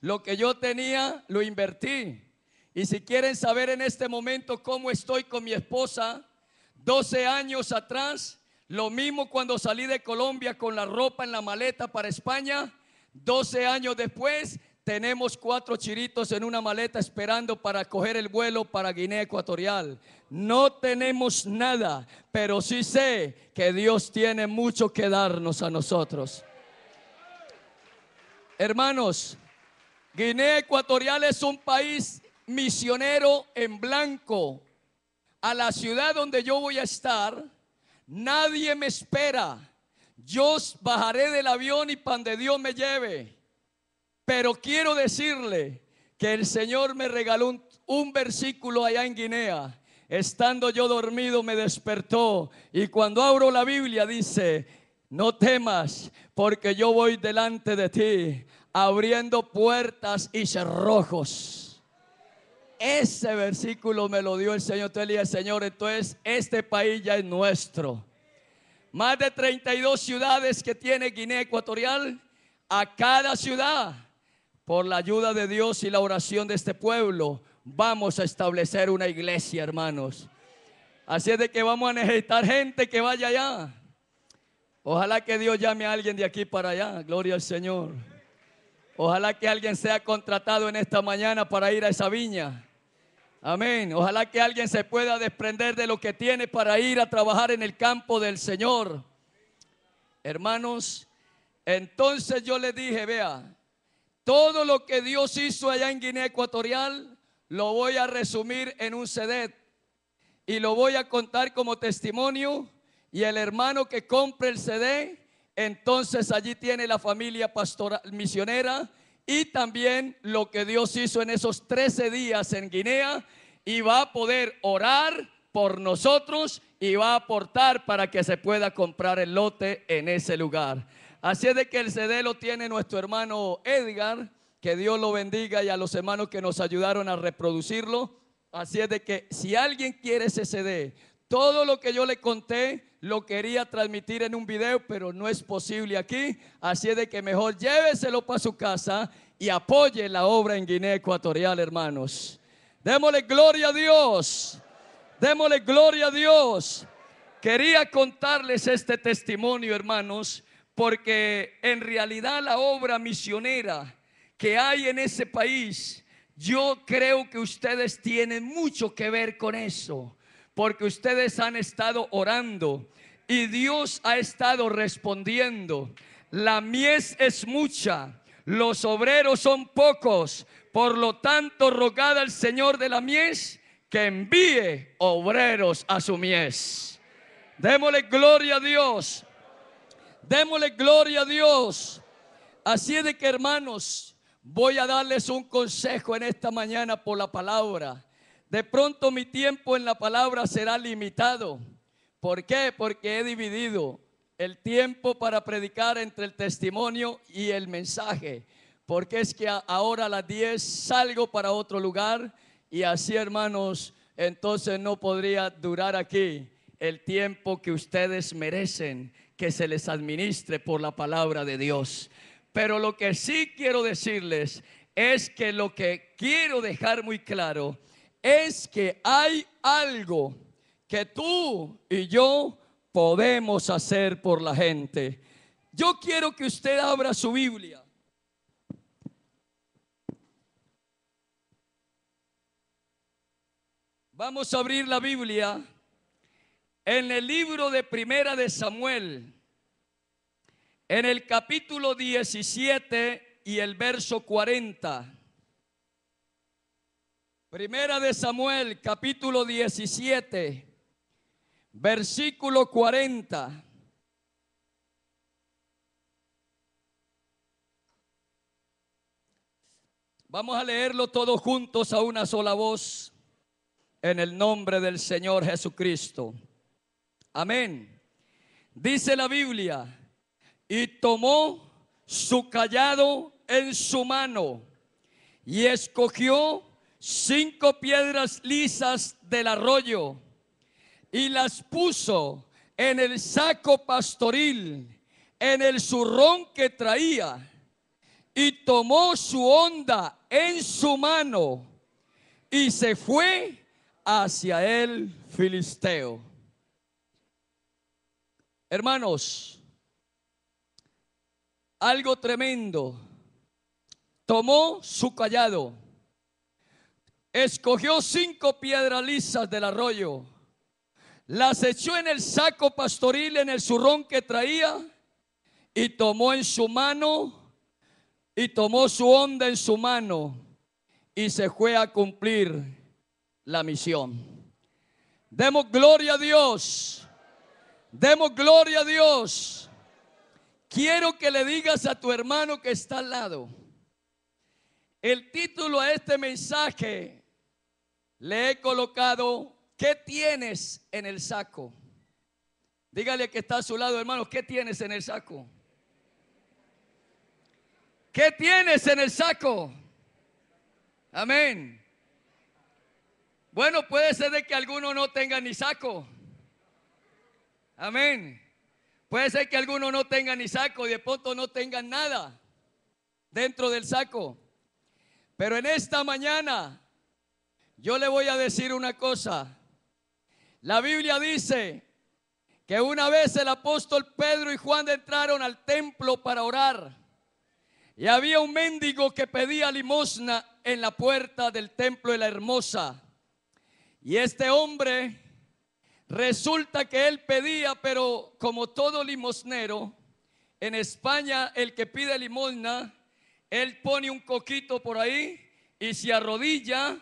Lo que yo tenía, lo invertí. Y si quieren saber en este momento cómo estoy con mi esposa, 12 años atrás, lo mismo cuando salí de Colombia con la ropa en la maleta para España, 12 años después, tenemos cuatro chiritos en una maleta esperando para coger el vuelo para Guinea Ecuatorial. No tenemos nada, pero sí sé que Dios tiene mucho que darnos a nosotros. Hermanos, Guinea Ecuatorial es un país misionero en blanco. A la ciudad donde yo voy a estar, nadie me espera. Yo bajaré del avión y pan de Dios me lleve. Pero quiero decirle que el Señor me regaló un, versículo allá en Guinea. Estando yo dormido me despertó y cuando abro la Biblia dice, no temas porque yo voy delante de ti abriendo puertas y cerrojos. Ese versículo me lo dio el Señor. Entonces le dije, Señor, entonces este país ya es nuestro. Más de 32 ciudades que tiene Guinea Ecuatorial, a cada ciudad, por la ayuda de Dios y la oración de este pueblo, vamos a establecer una iglesia, hermanos. Así es de que vamos a necesitar gente que vaya allá. Ojalá que Dios llame a alguien de aquí para allá. Gloria al Señor. Ojalá que alguien sea contratado en esta mañana para ir a esa viña. Amén. Ojalá que alguien se pueda desprender de lo que tiene para ir a trabajar en el campo del Señor. Hermanos, entonces yo le dije, vea, todo lo que Dios hizo allá en Guinea Ecuatorial lo voy a resumir en un CD e y lo voy a contar como testimonio y el hermano que compre el CD e entonces allí tiene la familia pastoral misionera y también lo que Dios hizo en esos 13 días en Guinea y va a poder orar por nosotros y va a aportar para que se pueda comprar el lote en ese lugar. Así es de que el CD lo tiene nuestro hermano Edgar, que Dios lo bendiga y a los hermanos que nos ayudaron a reproducirlo. Así es de que si alguien quiere ese CD, todo lo que yo le conté lo quería transmitir en un video, pero no es posible aquí. Así es de que mejor lléveselo para su casa y apoye la obra en Guinea Ecuatorial, hermanos. Démosle gloria a Dios. Démosle gloria a Dios. Quería contarles este testimonio, hermanos, porque en realidad la obra misionera que hay en ese país, yo creo que ustedes tienen mucho que ver con eso porque ustedes han estado orando y Dios ha estado respondiendo. La mies es mucha, los obreros son pocos, por lo tanto rogad al Señor de la mies que envíe obreros a su mies. Démosle gloria a Dios. Démosle gloria a Dios. Así es de que hermanos, voy a darles un consejo en esta mañana por la palabra. De pronto mi tiempo en la palabra será limitado. ¿Por qué? Porque he dividido el tiempo para predicar entre el testimonio y el mensaje. Porque es que ahora a las 10 salgo para otro lugar y así hermanos, entonces no podría durar aquí el tiempo que ustedes merecen que se les administre por la palabra de Dios. Pero lo que sí quiero decirles es que lo que quiero dejar muy claro es que hay algo que tú y yo podemos hacer por la gente. Yo quiero que usted abra su Biblia. Vamos a abrir la Biblia en el libro de Primera de Samuel, en el capítulo 17 y el verso 40. Primera de Samuel, capítulo 17, versículo 40. Vamos a leerlo todos juntos a una sola voz en el nombre del Señor Jesucristo. Amén. Dice la Biblia, y tomó su callado en su mano y escogió cinco piedras lisas del arroyo y las puso en el saco pastoril, en el zurrón que traía, y tomó su onda en su mano y se fue hacia el filisteo. Hermanos, algo tremendo. Tomó su callado escogió cinco piedras lisas del arroyo, las echó en el saco pastoril, en el zurrón que traía, y tomó en su mano, y tomó su onda en su mano, y se fue a cumplir la misión. Demos gloria a Dios. Demos gloria a Dios. Quiero que le digas a tu hermano que está al lado. El título a este mensaje le he colocado, ¿qué tienes en el saco? Dígale que está a su lado, hermano, ¿qué tienes en el saco? ¿Qué tienes en el saco? Amén. Bueno, puede ser de que alguno no tenga ni saco. Amén. Puede ser que alguno no tenga ni saco y de pronto no tengan nada dentro del saco. Pero en esta mañana yo le voy a decir una cosa. La Biblia dice que una vez el apóstol Pedro y Juan entraron al templo para orar. Y había un mendigo que pedía limosna en la puerta del templo de la hermosa. Y este hombre resulta que él pedía, pero como todo limosnero, en España el que pide limosna, él pone un coquito por ahí y se arrodilla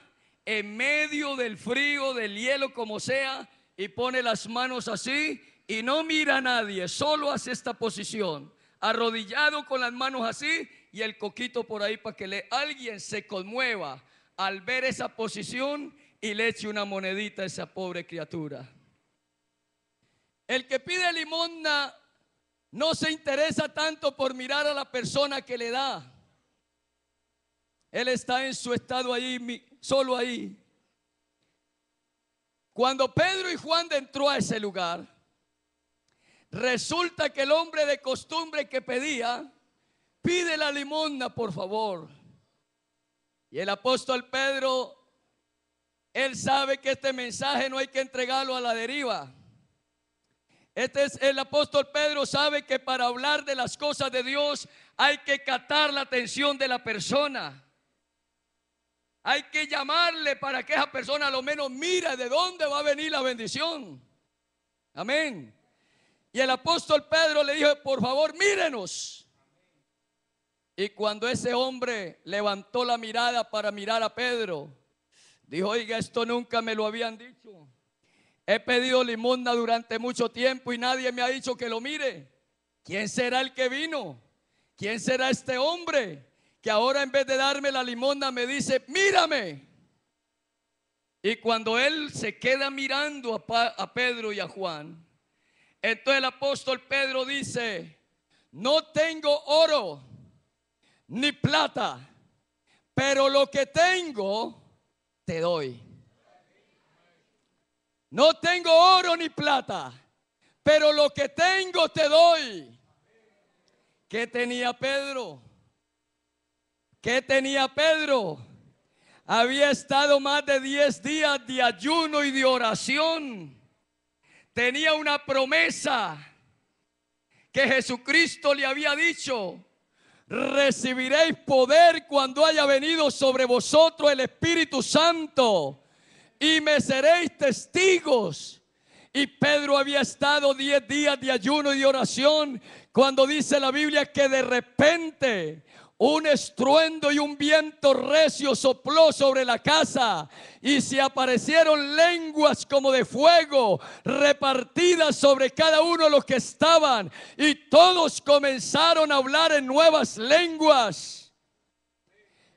en medio del frío, del hielo, como sea, y pone las manos así y no mira a nadie, solo hace esta posición, arrodillado con las manos así y el coquito por ahí para que le, alguien se conmueva al ver esa posición y le eche una monedita a esa pobre criatura. El que pide limonda no se interesa tanto por mirar a la persona que le da él está en su estado ahí, solo ahí. Cuando Pedro y Juan entró a ese lugar, resulta que el hombre de costumbre que pedía, pide la limosna, por favor. Y el apóstol Pedro, él sabe que este mensaje no hay que entregarlo a la deriva. Este es el apóstol Pedro sabe que para hablar de las cosas de Dios hay que catar la atención de la persona. Hay que llamarle para que esa persona a lo menos mire de dónde va a venir la bendición. Amén. Y el apóstol Pedro le dijo, por favor, mírenos. Y cuando ese hombre levantó la mirada para mirar a Pedro, dijo, oiga, esto nunca me lo habían dicho. He pedido limosna durante mucho tiempo y nadie me ha dicho que lo mire. ¿Quién será el que vino? ¿Quién será este hombre? que ahora en vez de darme la limona me dice, mírame. Y cuando él se queda mirando a, a Pedro y a Juan, entonces el apóstol Pedro dice, no tengo oro ni plata, pero lo que tengo te doy. No tengo oro ni plata, pero lo que tengo te doy. ¿Qué tenía Pedro? ¿Qué tenía Pedro? Había estado más de 10 días de ayuno y de oración. Tenía una promesa que Jesucristo le había dicho. Recibiréis poder cuando haya venido sobre vosotros el Espíritu Santo y me seréis testigos. Y Pedro había estado 10 días de ayuno y de oración cuando dice la Biblia que de repente un estruendo y un viento recio sopló sobre la casa y se aparecieron lenguas como de fuego repartidas sobre cada uno de los que estaban y todos comenzaron a hablar en nuevas lenguas.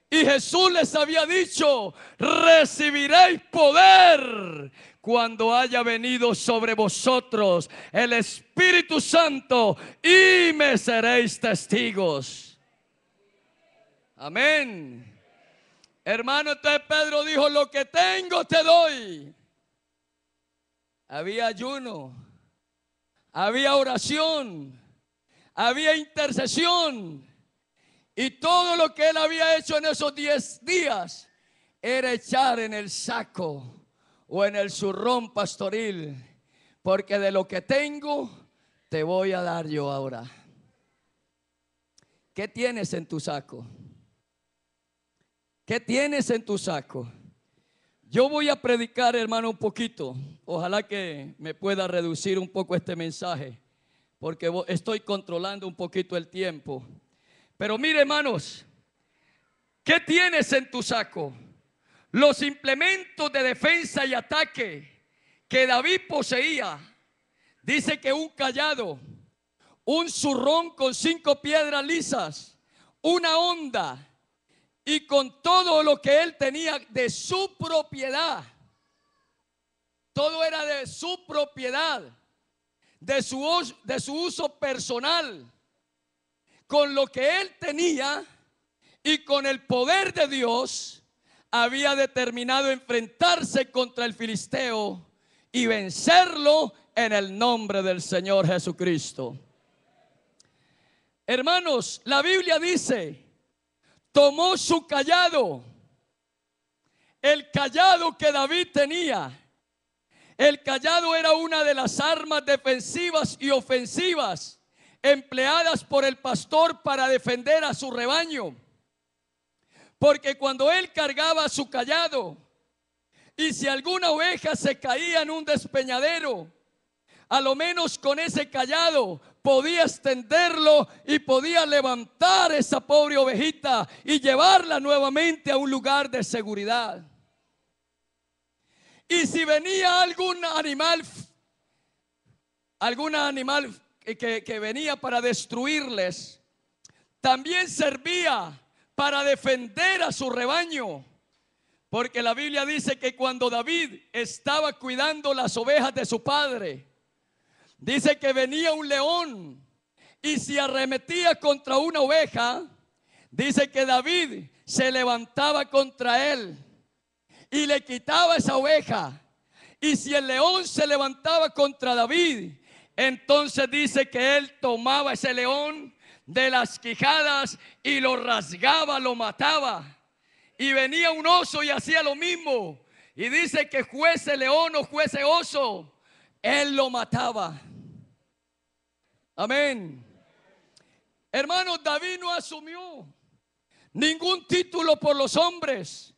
Y Jesús les había dicho, recibiréis poder cuando haya venido sobre vosotros el Espíritu Santo y me seréis testigos. Amén. Hermano, entonces Pedro dijo, lo que tengo te doy. Había ayuno, había oración, había intercesión. Y todo lo que él había hecho en esos 10 días era echar en el saco o en el zurrón pastoril, porque de lo que tengo te voy a dar yo ahora. ¿Qué tienes en tu saco? ¿Qué tienes en tu saco? Yo voy a predicar, hermano, un poquito. Ojalá que me pueda reducir un poco este mensaje, porque estoy controlando un poquito el tiempo. Pero mire, hermanos, ¿qué tienes en tu saco? Los implementos de defensa y ataque que David poseía. Dice que un callado, un zurrón con cinco piedras lisas, una onda, y con todo lo que él tenía de su propiedad. Todo era de su propiedad, de su, uso personal. Con lo que él tenía y con el poder de Dios, había determinado enfrentarse contra el filisteo y vencerlo en el nombre del Señor Jesucristo. Hermanos, la Biblia dice tomó su callado, el callado que David tenía. El callado era una de las armas defensivas y ofensivas empleadas por el pastor para defender a su rebaño. Porque cuando él cargaba su callado y si alguna oveja se caía en un despeñadero, a lo menos con ese callado podía extenderlo y podía levantar esa pobre ovejita y llevarla nuevamente a un lugar de seguridad. Y si venía algún animal, algún animal que, que venía para destruirles, también servía para defender a su rebaño. Porque la Biblia dice que cuando David estaba cuidando las ovejas de su padre, Dice que venía un león y si arremetía contra una oveja, dice que David se levantaba contra él y le quitaba esa oveja. Y si el león se levantaba contra David, entonces dice que él tomaba ese león de las quijadas y lo rasgaba, lo mataba. Y venía un oso y hacía lo mismo. Y dice que fuese león o fuese oso, él lo mataba. Amén. Hermano, David no asumió ningún título por los hombres.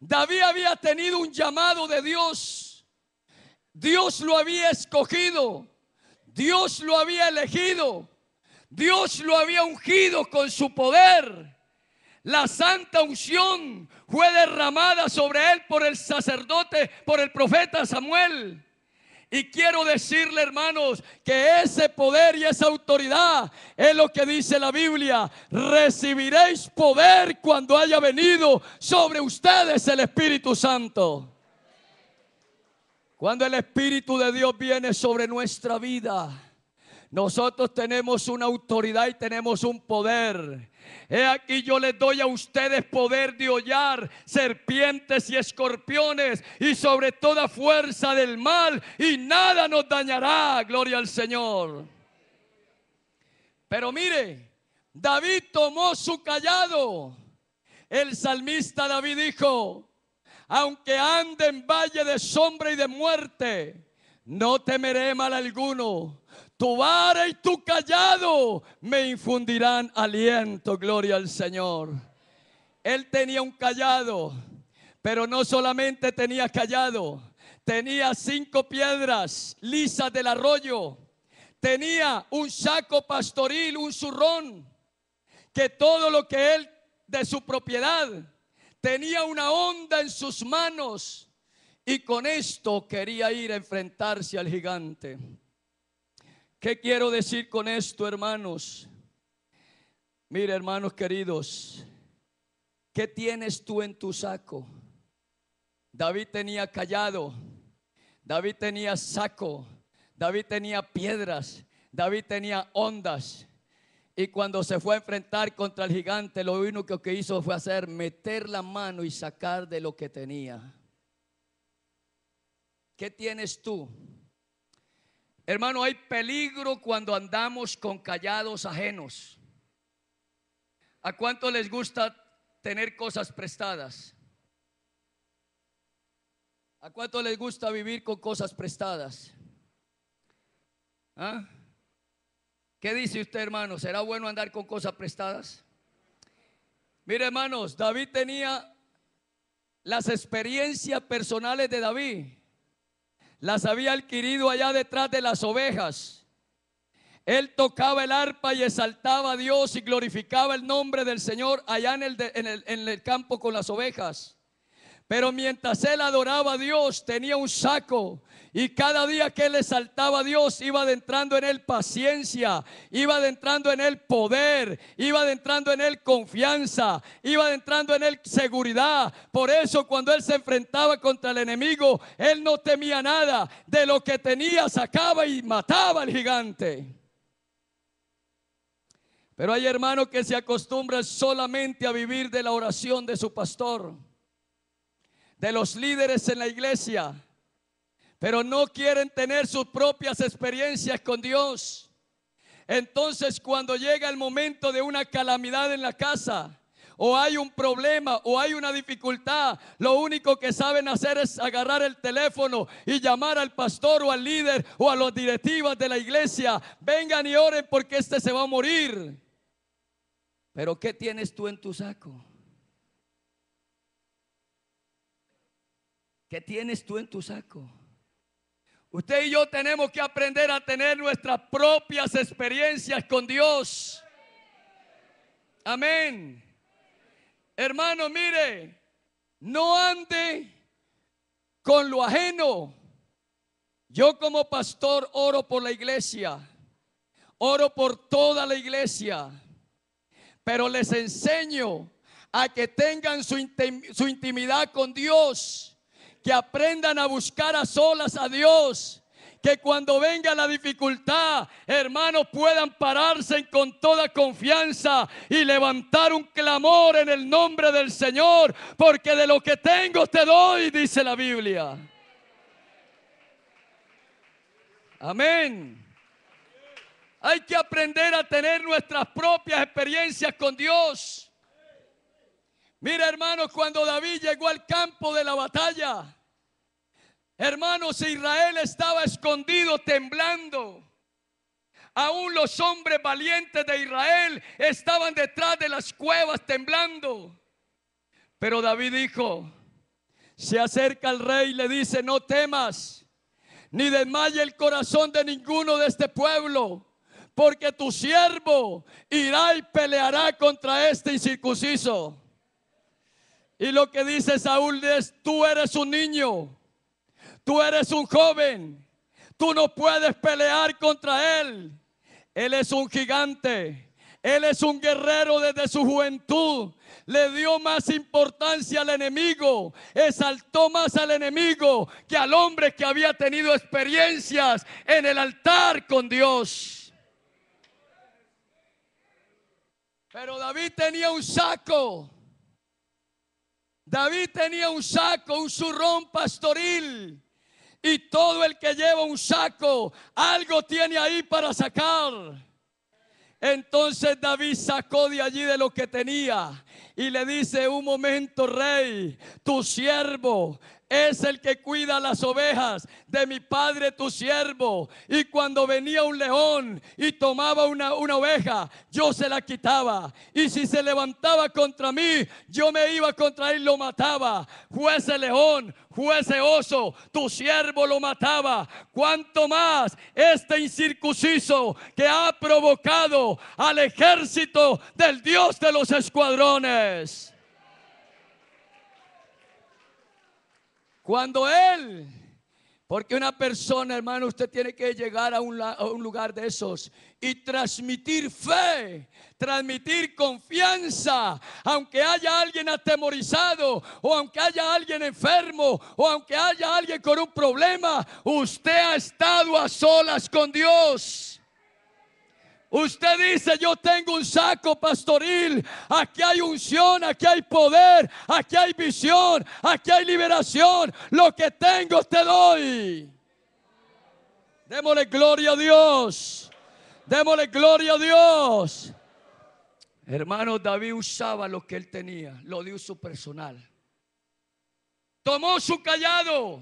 David había tenido un llamado de Dios. Dios lo había escogido. Dios lo había elegido. Dios lo había ungido con su poder. La santa unción fue derramada sobre él por el sacerdote, por el profeta Samuel. Y quiero decirle, hermanos, que ese poder y esa autoridad es lo que dice la Biblia. Recibiréis poder cuando haya venido sobre ustedes el Espíritu Santo. Cuando el Espíritu de Dios viene sobre nuestra vida, nosotros tenemos una autoridad y tenemos un poder He aquí yo les doy a ustedes poder de hollar serpientes y escorpiones y sobre toda fuerza del mal y nada nos dañará. Gloria al Señor. Pero mire, David tomó su callado. El salmista David dijo, aunque ande en valle de sombra y de muerte, no temeré mal alguno tu vara y tu callado me infundirán aliento, gloria al Señor. Él tenía un callado, pero no solamente tenía callado, tenía cinco piedras lisas del arroyo, tenía un saco pastoril, un zurrón, que todo lo que él de su propiedad tenía una onda en sus manos y con esto quería ir a enfrentarse al gigante. ¿Qué quiero decir con esto, hermanos? Mire, hermanos queridos, ¿qué tienes tú en tu saco? David tenía callado, David tenía saco, David tenía piedras, David tenía ondas. Y cuando se fue a enfrentar contra el gigante, lo único que hizo fue hacer meter la mano y sacar de lo que tenía. ¿Qué tienes tú? Hermano, hay peligro cuando andamos con callados ajenos. ¿A cuánto les gusta tener cosas prestadas? ¿A cuánto les gusta vivir con cosas prestadas? ¿Ah? ¿Qué dice usted, hermano? ¿Será bueno andar con cosas prestadas? Mire, hermanos, David tenía las experiencias personales de David las había adquirido allá detrás de las ovejas. Él tocaba el arpa y exaltaba a Dios y glorificaba el nombre del Señor allá en el, en el campo con las ovejas. Pero mientras él adoraba a Dios, tenía un saco. Y cada día que él saltaba a Dios, iba adentrando en él paciencia, iba adentrando en él poder, iba adentrando en él confianza, iba adentrando en él seguridad. Por eso cuando él se enfrentaba contra el enemigo, él no temía nada. De lo que tenía sacaba y mataba al gigante. Pero hay hermanos que se acostumbran solamente a vivir de la oración de su pastor de los líderes en la iglesia, pero no quieren tener sus propias experiencias con Dios. Entonces cuando llega el momento de una calamidad en la casa, o hay un problema, o hay una dificultad, lo único que saben hacer es agarrar el teléfono y llamar al pastor o al líder o a los directivos de la iglesia. Vengan y oren porque este se va a morir. Pero ¿qué tienes tú en tu saco? ¿Qué tienes tú en tu saco? Usted y yo tenemos que aprender a tener nuestras propias experiencias con Dios. Amén. Hermano, mire, no ande con lo ajeno. Yo como pastor oro por la iglesia, oro por toda la iglesia, pero les enseño a que tengan su, intimidad con Dios que aprendan a buscar a solas a Dios. Que cuando venga la dificultad, hermanos, puedan pararse con toda confianza y levantar un clamor en el nombre del Señor, porque de lo que tengo te doy, dice la Biblia. Amén. Hay que aprender a tener nuestras propias experiencias con Dios. Mira hermanos, cuando David llegó al campo de la batalla, Hermanos, Israel estaba escondido temblando. Aún los hombres valientes de Israel estaban detrás de las cuevas temblando. Pero David dijo, se acerca el rey y le dice, no temas, ni desmaye el corazón de ninguno de este pueblo, porque tu siervo irá y peleará contra este incircunciso. Y lo que dice Saúl es, tú eres un niño Tú eres un joven. Tú no puedes pelear contra Él. Él es un gigante. Él es un guerrero desde su juventud. Le dio más importancia al enemigo. Exaltó más al enemigo que al hombre que había tenido experiencias en el altar con Dios. Pero David tenía un saco. David tenía un saco, un zurrón pastoril y todo el que lleva un saco, algo tiene ahí para sacar. Entonces David sacó de allí de lo que tenía y le dice, un momento, rey, tu siervo es el que cuida las ovejas de mi padre tu siervo. Y cuando venía un león y tomaba una, oveja, yo se la quitaba. Y si se levantaba contra mí, yo me iba contra él y lo mataba. Fue ese león, ese oso, tu siervo lo mataba. Cuanto más este incircunciso que ha provocado al ejército del Dios de los escuadrones. Cuando Él, porque una persona, hermano, usted tiene que llegar a un, lugar de esos y transmitir fe, transmitir confianza, aunque haya alguien atemorizado o aunque haya alguien enfermo o aunque haya alguien con un problema, usted ha estado a solas con Dios. Usted dice, yo tengo un saco pastoril, aquí hay unción, aquí hay poder, aquí hay visión, aquí hay liberación, lo que tengo te doy. Démosle gloria a Dios, démosle gloria a Dios. Hermano, David usaba lo que él tenía, lo dio su personal. Tomó su callado,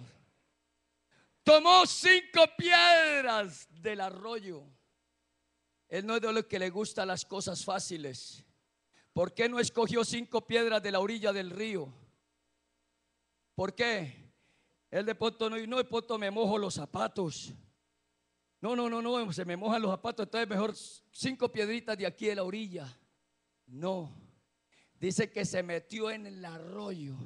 tomó cinco piedras del arroyo él no es de los que le gustan las cosas fáciles. ¿Por qué no escogió cinco piedras de la orilla del río? ¿Por qué? Él de poto no, no de poto me mojo los zapatos. No, no, no, no, se me mojan los zapatos, entonces mejor cinco piedritas de aquí de la orilla. No, dice que se metió en el arroyo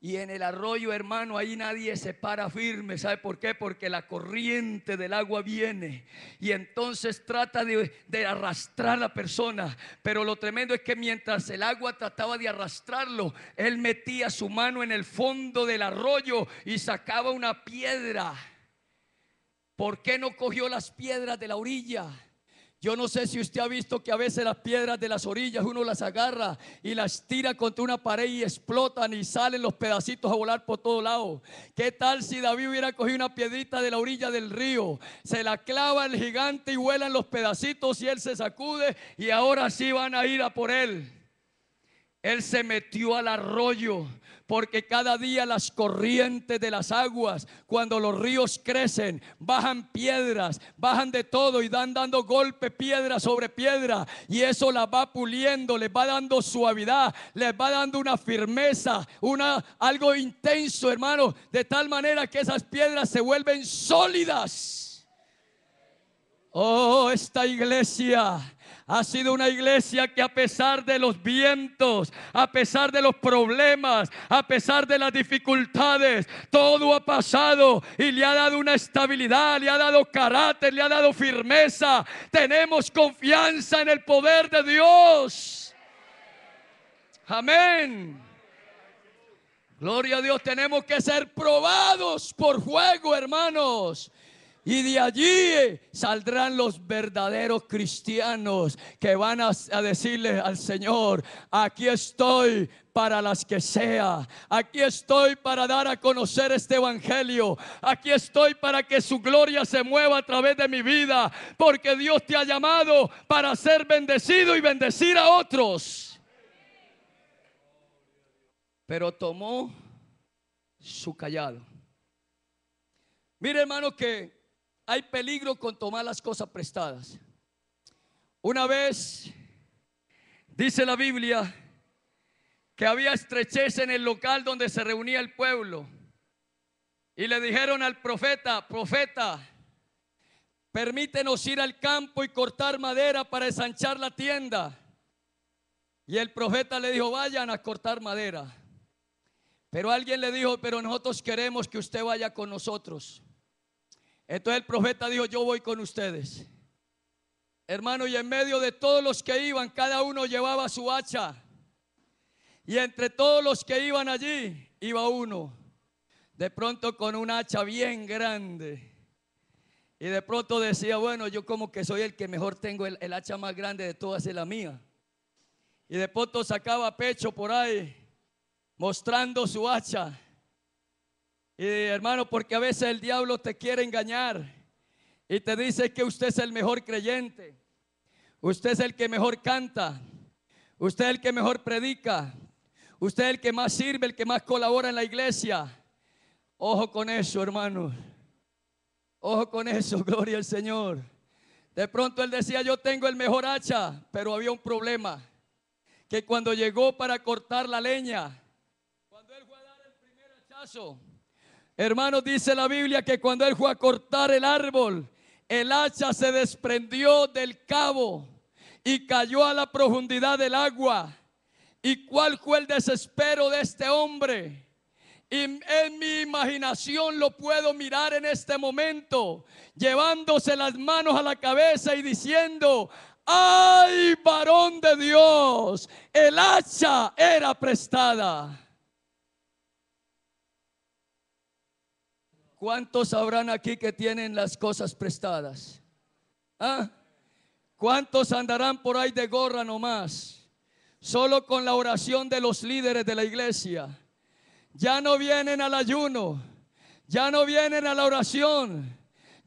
y en el arroyo, hermano, ahí nadie se para firme. ¿Sabe por qué? Porque la corriente del agua viene. Y entonces trata de, arrastrar a la persona. Pero lo tremendo es que mientras el agua trataba de arrastrarlo, él metía su mano en el fondo del arroyo y sacaba una piedra. ¿Por qué no cogió las piedras de la orilla? Yo no sé si usted ha visto que a veces las piedras de las orillas uno las agarra y las tira contra una pared y explotan y salen los pedacitos a volar por todo lado. ¿Qué tal si David hubiera cogido una piedrita de la orilla del río? Se la clava el gigante y vuelan los pedacitos y él se sacude y ahora sí van a ir a por él. Él se metió al arroyo porque cada día las corrientes de las aguas, cuando los ríos crecen, bajan piedras, bajan de todo y dan dando golpe piedra sobre piedra, y eso la va puliendo, les va dando suavidad, les va dando una firmeza, una algo intenso, hermano, de tal manera que esas piedras se vuelven sólidas. Oh, esta iglesia ha sido una iglesia que a pesar de los vientos, a pesar de los problemas, a pesar de las dificultades, todo ha pasado y le ha dado una estabilidad, le ha dado carácter, le ha dado firmeza. Tenemos confianza en el poder de Dios. Amén. Gloria a Dios, tenemos que ser probados por juego hermanos. Y de allí eh, saldrán los verdaderos cristianos que van a, a, decirle al Señor, aquí estoy para las que sea, aquí estoy para dar a conocer este Evangelio, aquí estoy para que su gloria se mueva a través de mi vida, porque Dios te ha llamado para ser bendecido y bendecir a otros. Pero tomó su callado. Mire hermano que hay peligro con tomar las cosas prestadas. Una vez dice la Biblia que había estrechez en el local donde se reunía el pueblo. Y le dijeron al profeta, profeta, permítenos ir al campo y cortar madera para ensanchar la tienda. Y el profeta le dijo, vayan a cortar madera. Pero alguien le dijo, pero nosotros queremos que usted vaya con nosotros. Entonces el profeta dijo, yo voy con ustedes. Hermano, y en medio de todos los que iban, cada uno llevaba su hacha. Y entre todos los que iban allí, iba uno. De pronto con una hacha bien grande. Y de pronto decía, bueno, yo como que soy el que mejor tengo el, el hacha más grande de todas, es la mía. Y de pronto sacaba pecho por ahí, mostrando su hacha. Y hermano, porque a veces el diablo te quiere engañar y te dice que usted es el mejor creyente, usted es el que mejor canta, usted es el que mejor predica, usted es el que más sirve, el que más colabora en la iglesia. Ojo con eso, hermano. Ojo con eso, gloria al Señor. De pronto él decía, yo tengo el mejor hacha, pero había un problema, que cuando llegó para cortar la leña, cuando él fue a dar el primer hachazo, Hermanos, dice la Biblia que cuando él fue a cortar el árbol, el hacha se desprendió del cabo y cayó a la profundidad del agua. ¿Y cuál fue el desespero de este hombre? Y en mi imaginación lo puedo mirar en este momento, llevándose las manos a la cabeza y diciendo, ay varón de Dios, el hacha era prestada. ¿Cuántos habrán aquí que tienen las cosas prestadas? ¿Ah? ¿Cuántos andarán por ahí de gorra nomás? Solo con la oración de los líderes de la iglesia. Ya no vienen al ayuno, ya no vienen a la oración,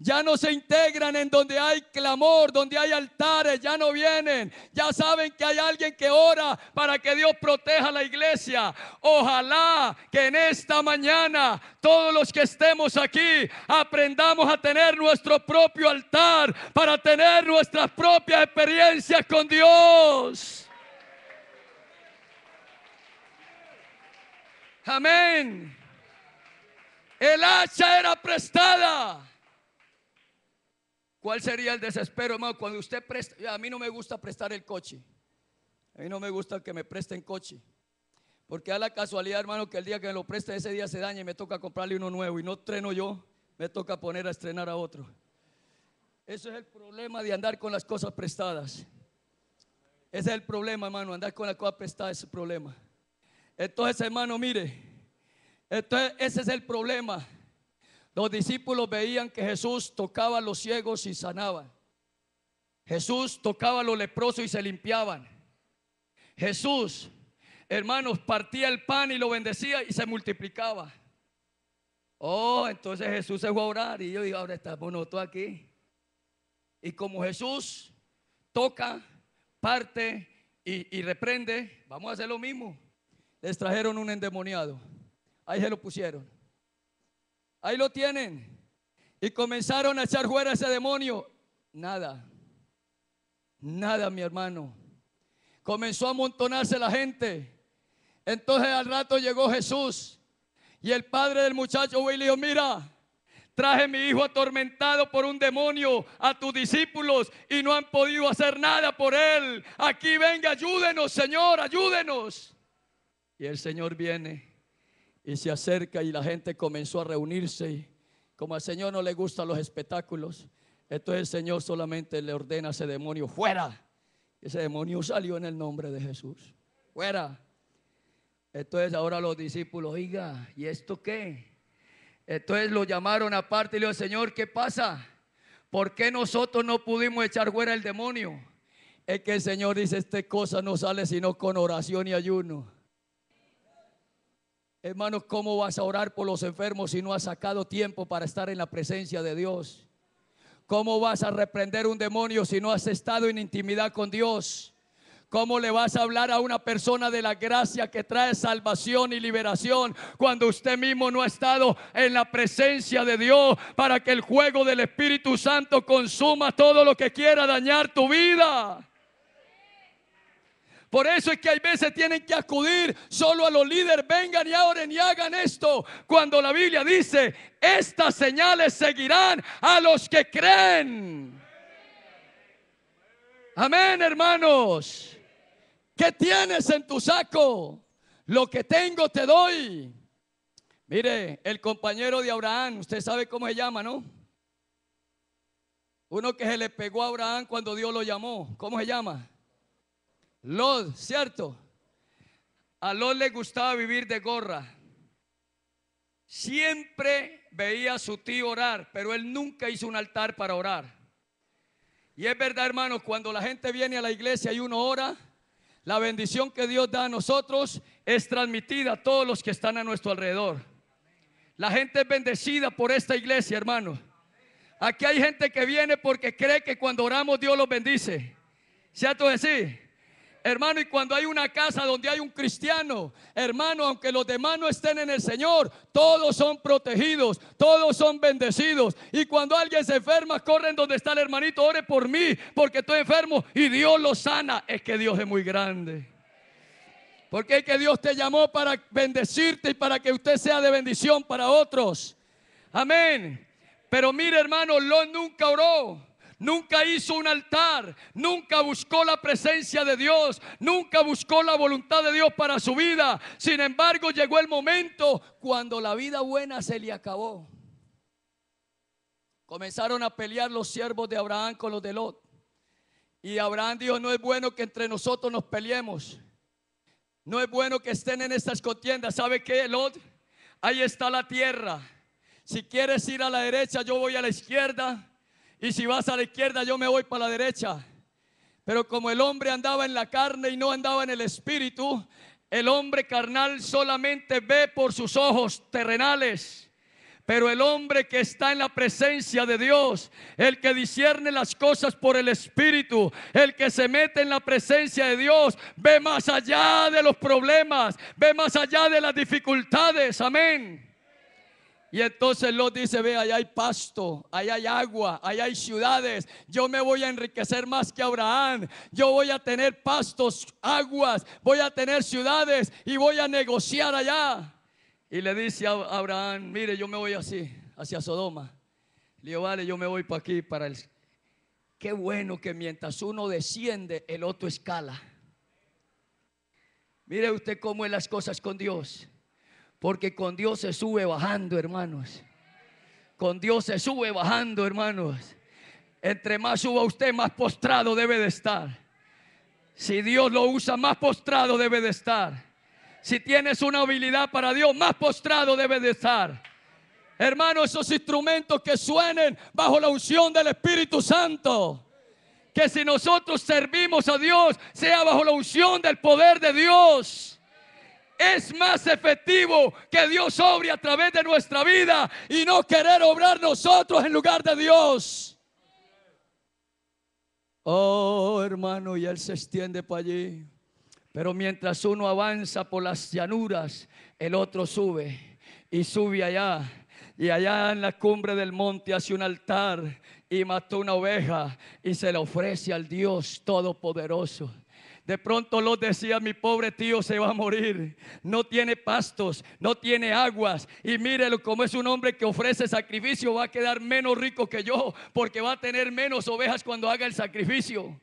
ya no se integran en donde hay clamor, donde hay altares, ya no vienen, ya saben que hay alguien que ora para que Dios proteja la iglesia. Ojalá que en esta mañana todos los que estemos aquí aprendamos a tener nuestro propio altar para tener nuestras propias experiencias con Dios. Amén. El hacha era prestada. ¿Cuál sería el desespero, hermano? Cuando usted presta, a mí no me gusta prestar el coche. A mí no me gusta que me presten coche. Porque a la casualidad, hermano, que el día que me lo preste, ese día se daña y me toca comprarle uno nuevo. Y no treno yo, me toca poner a estrenar a otro. Ese es el problema de andar con las cosas prestadas. Ese es el problema, hermano. Andar con las cosas prestadas es el problema. Entonces, hermano, mire. Entonces, ese es el problema. Los discípulos veían que Jesús tocaba a los ciegos y sanaba. Jesús tocaba a los leprosos y se limpiaban. Jesús, hermanos, partía el pan y lo bendecía y se multiplicaba. Oh, entonces Jesús se fue a orar y yo digo, ahora está, bueno, aquí. Y como Jesús toca, parte y, y reprende, vamos a hacer lo mismo. Les trajeron un endemoniado. Ahí se lo pusieron. Ahí lo tienen. Y comenzaron a echar fuera ese demonio. Nada. Nada, mi hermano. Comenzó a amontonarse la gente. Entonces al rato llegó Jesús. Y el padre del muchacho fue le dijo, mira, traje mi hijo atormentado por un demonio a tus discípulos y no han podido hacer nada por él. Aquí venga, ayúdenos, Señor, ayúdenos. Y el Señor viene y se acerca y la gente comenzó a reunirse. y Como al Señor no le gustan los espectáculos, entonces el Señor solamente le ordena a ese demonio, fuera. Ese demonio salió en el nombre de Jesús. Fuera. Entonces ahora los discípulos, oiga, ¿y esto qué? Entonces lo llamaron aparte y le dijo, Señor, ¿qué pasa? ¿Por qué nosotros no pudimos echar fuera el demonio? Es que el Señor dice, esta cosa no sale sino con oración y ayuno. Hermanos, ¿cómo vas a orar por los enfermos si no has sacado tiempo para estar en la presencia de Dios? ¿Cómo vas a reprender un demonio si no has estado en intimidad con Dios? ¿Cómo le vas a hablar a una persona de la gracia que trae salvación y liberación cuando usted mismo no ha estado en la presencia de Dios para que el juego del Espíritu Santo consuma todo lo que quiera dañar tu vida? Por eso es que hay veces tienen que acudir solo a los líderes, vengan y oren y hagan esto. Cuando la Biblia dice, estas señales seguirán a los que creen. Amén, hermanos. ¿Qué tienes en tu saco? Lo que tengo te doy. Mire, el compañero de Abraham, usted sabe cómo se llama, ¿no? Uno que se le pegó a Abraham cuando Dios lo llamó. ¿Cómo se llama? Lot, ¿cierto? A Lot le gustaba vivir de gorra. Siempre veía a su tío orar, pero él nunca hizo un altar para orar. Y es verdad, hermano cuando la gente viene a la iglesia y uno ora, la bendición que Dios da a nosotros es transmitida a todos los que están a nuestro alrededor. La gente es bendecida por esta iglesia, hermano Aquí hay gente que viene porque cree que cuando oramos Dios los bendice. ¿Cierto decir? sí? Hermano, y cuando hay una casa donde hay un cristiano, hermano, aunque los demás no estén en el Señor, todos son protegidos, todos son bendecidos. Y cuando alguien se enferma, corren donde está el hermanito, ore por mí, porque estoy enfermo y Dios lo sana. Es que Dios es muy grande. Porque es que Dios te llamó para bendecirte y para que usted sea de bendición para otros. Amén. Pero mire, hermano, Lot nunca oró nunca hizo un altar, nunca buscó la presencia de Dios, nunca buscó la voluntad de Dios para su vida. Sin embargo, llegó el momento cuando la vida buena se le acabó. Comenzaron a pelear los siervos de Abraham con los de Lot. Y Abraham dijo, no es bueno que entre nosotros nos peleemos. No es bueno que estén en estas contiendas. ¿Sabe qué, Lot? Ahí está la tierra. Si quieres ir a la derecha, yo voy a la izquierda. Y si vas a la izquierda, yo me voy para la derecha. Pero como el hombre andaba en la carne y no andaba en el espíritu, el hombre carnal solamente ve por sus ojos terrenales. Pero el hombre que está en la presencia de Dios, el que discierne las cosas por el Espíritu, el que se mete en la presencia de Dios, ve más allá de los problemas, ve más allá de las dificultades. Amén. Y entonces los dice, ve, allá hay pasto, allá hay agua, allá hay ciudades. Yo me voy a enriquecer más que Abraham. Yo voy a tener pastos, aguas, voy a tener ciudades y voy a negociar allá. Y le dice a Abraham, mire, yo me voy así, hacia Sodoma. Le vale, yo me voy para aquí, para el... Qué bueno que mientras uno desciende, el otro escala. Mire usted cómo es las cosas con Dios. Porque con Dios se sube bajando, hermanos. Con Dios se sube bajando, hermanos. Entre más suba usted, más postrado debe de estar. Si Dios lo usa, más postrado debe de estar. Si tienes una habilidad para Dios, más postrado debe de estar. hermanos esos instrumentos que suenen bajo la unción del Espíritu Santo. Que si nosotros servimos a Dios, sea bajo la unción del poder de Dios es más efectivo que Dios obre a través de nuestra vida y no querer obrar nosotros en lugar de Dios. Oh, hermano, y Él se extiende para allí. Pero mientras uno avanza por las llanuras, el otro sube y sube allá. Y allá en la cumbre del monte hace un altar y mató una oveja y se la ofrece al Dios Todopoderoso. De pronto los decía, mi pobre tío se va a morir. No tiene pastos, no tiene aguas. Y mírelo como es un hombre que ofrece sacrificio, va a quedar menos rico que yo porque va a tener menos ovejas cuando haga el sacrificio.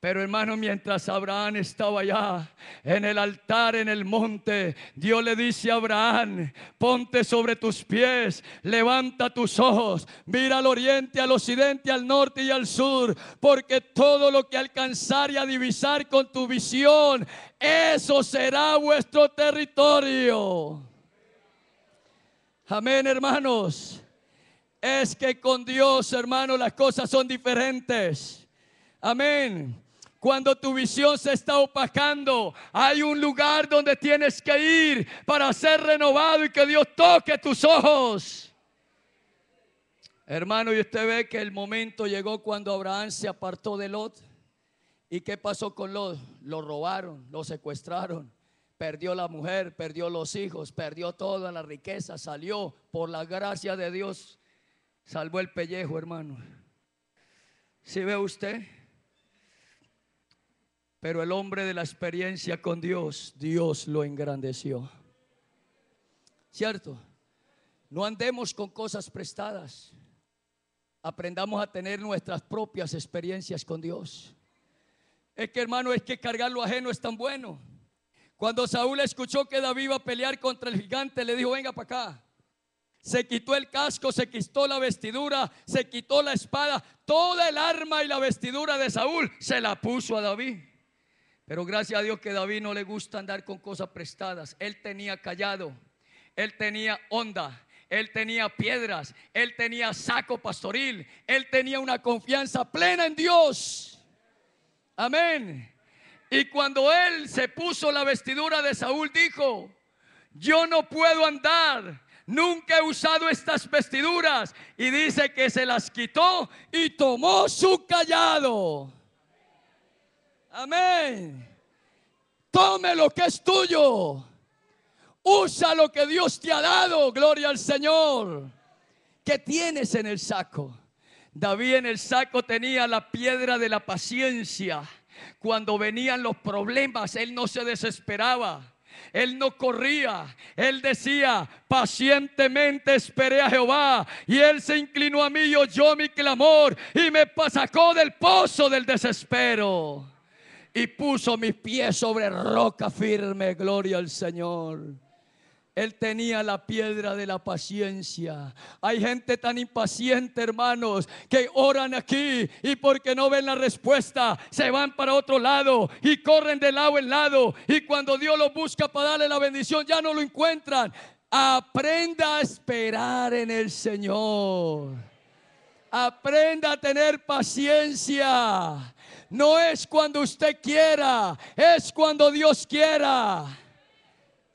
Pero hermano, mientras Abraham estaba allá en el altar, en el monte, Dios le dice a Abraham, ponte sobre tus pies, levanta tus ojos, mira al oriente, al occidente, al norte y al sur, porque todo lo que alcanzar y adivisar con tu visión, eso será vuestro territorio. Amén, hermanos. Es que con Dios, hermano, las cosas son diferentes. Amén. Cuando tu visión se está opacando, hay un lugar donde tienes que ir para ser renovado y que Dios toque tus ojos. Hermano, y usted ve que el momento llegó cuando Abraham se apartó de Lot. ¿Y qué pasó con Lot? Lo robaron, lo secuestraron, perdió la mujer, perdió los hijos, perdió toda la riqueza, salió por la gracia de Dios, salvó el pellejo, hermano. ¿Si ve usted? Pero el hombre de la experiencia con Dios, Dios lo engrandeció. ¿Cierto? No andemos con cosas prestadas. Aprendamos a tener nuestras propias experiencias con Dios. Es que hermano, es que cargar lo ajeno es tan bueno. Cuando Saúl escuchó que David iba a pelear contra el gigante, le dijo, venga para acá. Se quitó el casco, se quitó la vestidura, se quitó la espada, toda el arma y la vestidura de Saúl se la puso a David. Pero gracias a Dios que David no le gusta andar con cosas prestadas. Él tenía callado, él tenía onda, él tenía piedras, él tenía saco pastoril, él tenía una confianza plena en Dios. Amén. Y cuando él se puso la vestidura de Saúl, dijo, yo no puedo andar, nunca he usado estas vestiduras. Y dice que se las quitó y tomó su callado. Amén. Tome lo que es tuyo. Usa lo que Dios te ha dado. Gloria al Señor. ¿Qué tienes en el saco? David en el saco tenía la piedra de la paciencia. Cuando venían los problemas, él no se desesperaba. Él no corría, él decía, pacientemente esperé a Jehová y él se inclinó a mí y oyó mi clamor y me sacó del pozo del desespero y puso mis pies sobre roca firme, gloria al Señor. Él tenía la piedra de la paciencia. Hay gente tan impaciente, hermanos, que oran aquí y porque no ven la respuesta, se van para otro lado y corren de lado en lado. Y cuando Dios los busca para darle la bendición, ya no lo encuentran. Aprenda a esperar en el Señor. Aprenda a tener paciencia. No es cuando usted quiera, es cuando Dios quiera.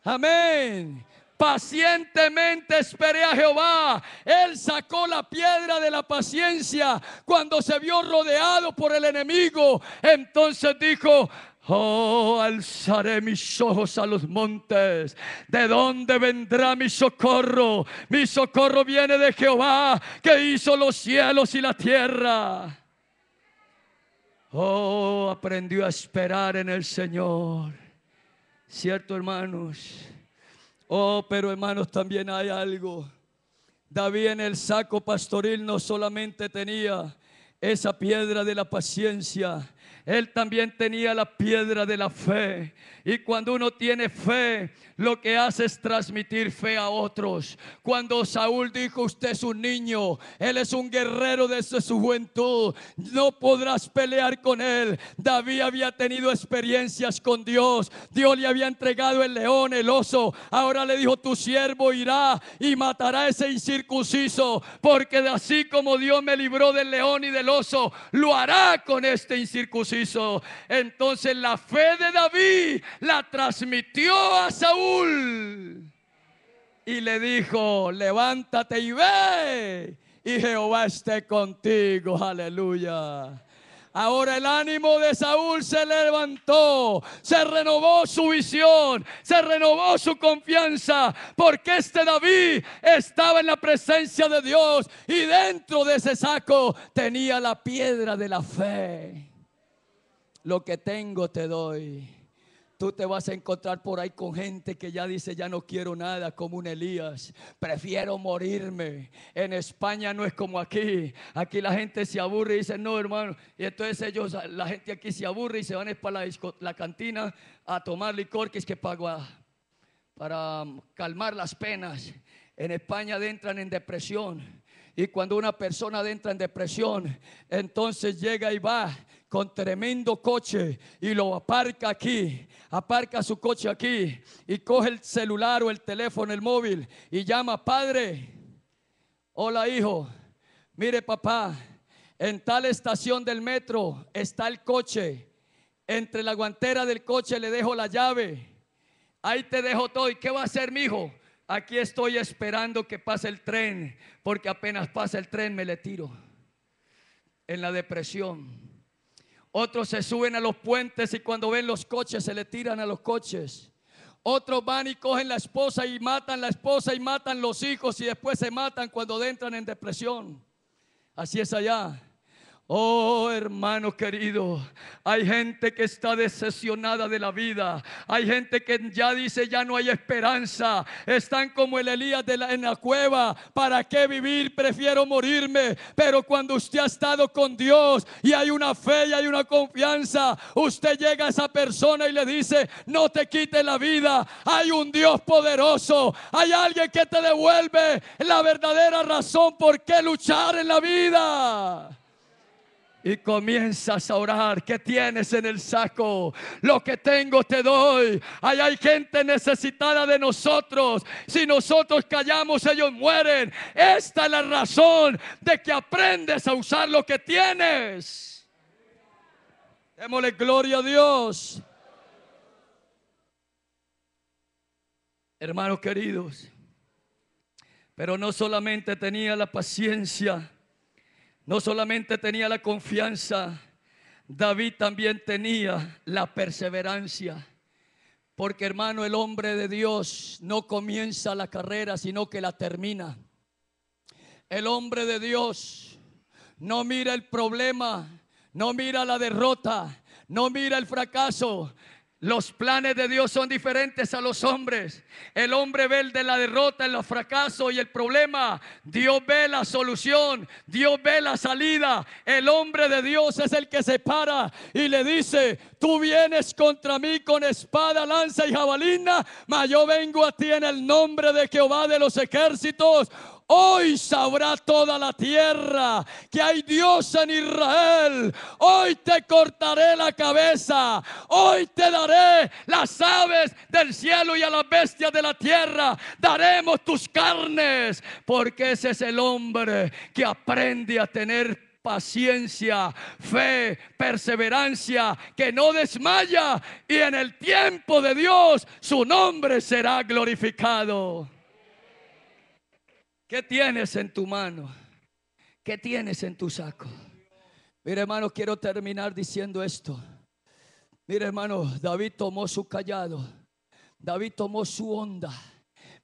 Amén. Pacientemente esperé a Jehová. Él sacó la piedra de la paciencia cuando se vio rodeado por el enemigo. Entonces dijo, Oh, alzaré mis ojos a los montes. ¿De dónde vendrá mi socorro? Mi socorro viene de Jehová, que hizo los cielos y la tierra. Oh, aprendió a esperar en el Señor. ¿Cierto, hermanos? Oh, pero hermanos, también hay algo. David en el saco pastoril no solamente tenía esa piedra de la paciencia, él también tenía la piedra de la fe. Y cuando uno tiene fe, lo que hace es transmitir fe a otros. Cuando Saúl dijo, usted es un niño, él es un guerrero desde su juventud, no podrás pelear con él. David había tenido experiencias con Dios, Dios le había entregado el león, el oso, ahora le dijo, tu siervo irá y matará a ese incircunciso, porque así como Dios me libró del león y del oso, lo hará con este incircunciso. Entonces la fe de David la transmitió a Saúl y le dijo, levántate y ve. Y Jehová esté contigo. Aleluya. Ahora el ánimo de Saúl se levantó, se renovó su visión, se renovó su confianza, porque este David estaba en la presencia de Dios y dentro de ese saco tenía la piedra de la fe. Lo que tengo te doy Tú te vas a encontrar por ahí con gente que ya dice, ya no quiero nada, como un Elías. Prefiero morirme. En España no es como aquí. Aquí la gente se aburre y dice, no, hermano. Y entonces ellos, la gente aquí se aburre y se van para la, cantina a tomar licor, que es que paga para calmar las penas. En España entran en depresión y cuando una persona entra en depresión, entonces llega y va con tremendo coche y lo aparca aquí, aparca su coche aquí y coge el celular o el teléfono, el móvil y llama, padre, hola hijo, mire papá, en tal estación del metro está el coche, entre la guantera del coche le dejo la llave, ahí te dejo todo y ¿qué va a hacer mi hijo? aquí estoy esperando que pase el tren, porque apenas pasa el tren me le tiro en la depresión. Otros se suben a los puentes y cuando ven los coches se le tiran a los coches. Otros van y cogen la esposa y matan la esposa y matan los hijos y después se matan cuando entran en depresión. Así es allá. Oh, hermano querido, hay gente que está decepcionada de la vida. Hay gente que ya dice ya no hay esperanza. Están como el Elías de en la cueva. ¿Para qué vivir? Prefiero morirme. Pero cuando usted ha estado con Dios y hay una fe y hay una confianza, usted llega a esa persona y le dice, no te quite la vida. Hay un Dios poderoso. Hay alguien que te devuelve la verdadera razón por qué luchar en la vida y comienzas a orar. ¿Qué tienes en el saco? Lo que tengo te doy. Ahí hay gente necesitada de nosotros. Si nosotros callamos, ellos mueren. Esta es la razón de que aprendes a usar lo que tienes. Démosle gloria a Dios. Hermanos queridos, pero no solamente tenía la paciencia no solamente tenía la confianza, David también tenía la perseverancia. Porque hermano, el hombre de Dios no comienza la carrera, sino que la termina. El hombre de Dios no mira el problema, no mira la derrota, no mira el fracaso, los planes de Dios son diferentes a los hombres. El hombre ve el de la derrota, el fracaso y el problema. Dios ve la solución, Dios ve la salida. El hombre de Dios es el que se para y le dice, tú vienes contra mí con espada, lanza y jabalina, mas yo vengo a ti en el nombre de Jehová de los ejércitos. Hoy sabrá toda la tierra que hay Dios en Israel. Hoy te cortaré la cabeza. Hoy te daré las aves del cielo y a las bestias de la tierra. Daremos tus carnes. Porque ese es el hombre que aprende a tener paciencia, fe, perseverancia, que no desmaya y en el tiempo de Dios su nombre será glorificado. ¿Qué tienes en tu mano? ¿Qué tienes en tu saco? mire hermano, quiero terminar diciendo esto. mire hermano, David tomó su callado. David tomó su onda.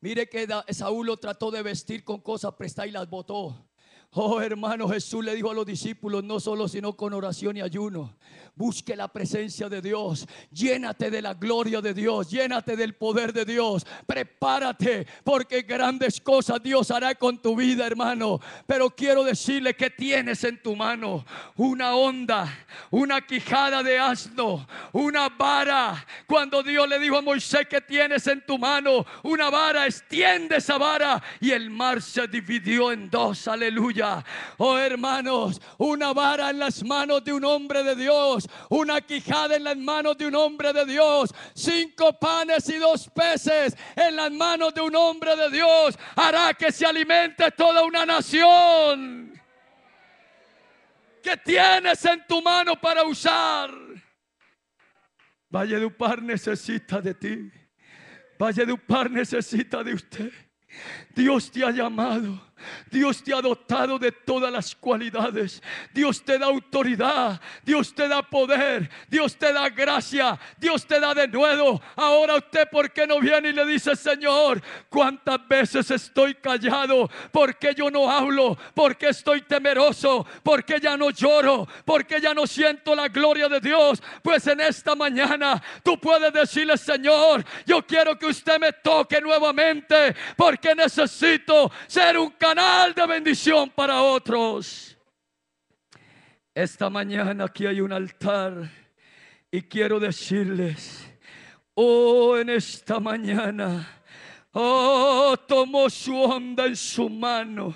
Mire que Saúl lo trató de vestir con cosas prestadas y las botó. Oh hermano, Jesús le dijo a los discípulos, no solo sino con oración y ayuno. Busque la presencia de Dios. Llénate de la gloria de Dios. Llénate del poder de Dios. Prepárate porque grandes cosas Dios hará con tu vida, hermano. Pero quiero decirle que tienes en tu mano una onda, una quijada de asno, una vara. Cuando Dios le dijo a Moisés que tienes en tu mano una vara, extiende esa vara y el mar se dividió en dos. Aleluya. Oh hermanos, una vara en las manos de un hombre de Dios una quijada en las manos de un hombre de Dios, cinco panes y dos peces en las manos de un hombre de Dios hará que se alimente toda una nación. ¿Qué tienes en tu mano para usar? Valle de necesita de ti. Valle de necesita de usted. Dios te ha llamado. Dios te ha dotado de todas las cualidades. Dios te da autoridad. Dios te da poder. Dios te da gracia. Dios te da de nuevo. Ahora usted, ¿por qué no viene y le dice, Señor, cuántas veces estoy callado? ¿Por qué yo no hablo? ¿Por qué estoy temeroso? ¿Por qué ya no lloro? ¿Por qué ya no siento la gloria de Dios? Pues en esta mañana tú puedes decirle, Señor, yo quiero que usted me toque nuevamente porque necesito ser un canal de bendición para otros. Esta mañana aquí hay un altar y quiero decirles, oh, en esta mañana, oh, tomó su onda en su mano.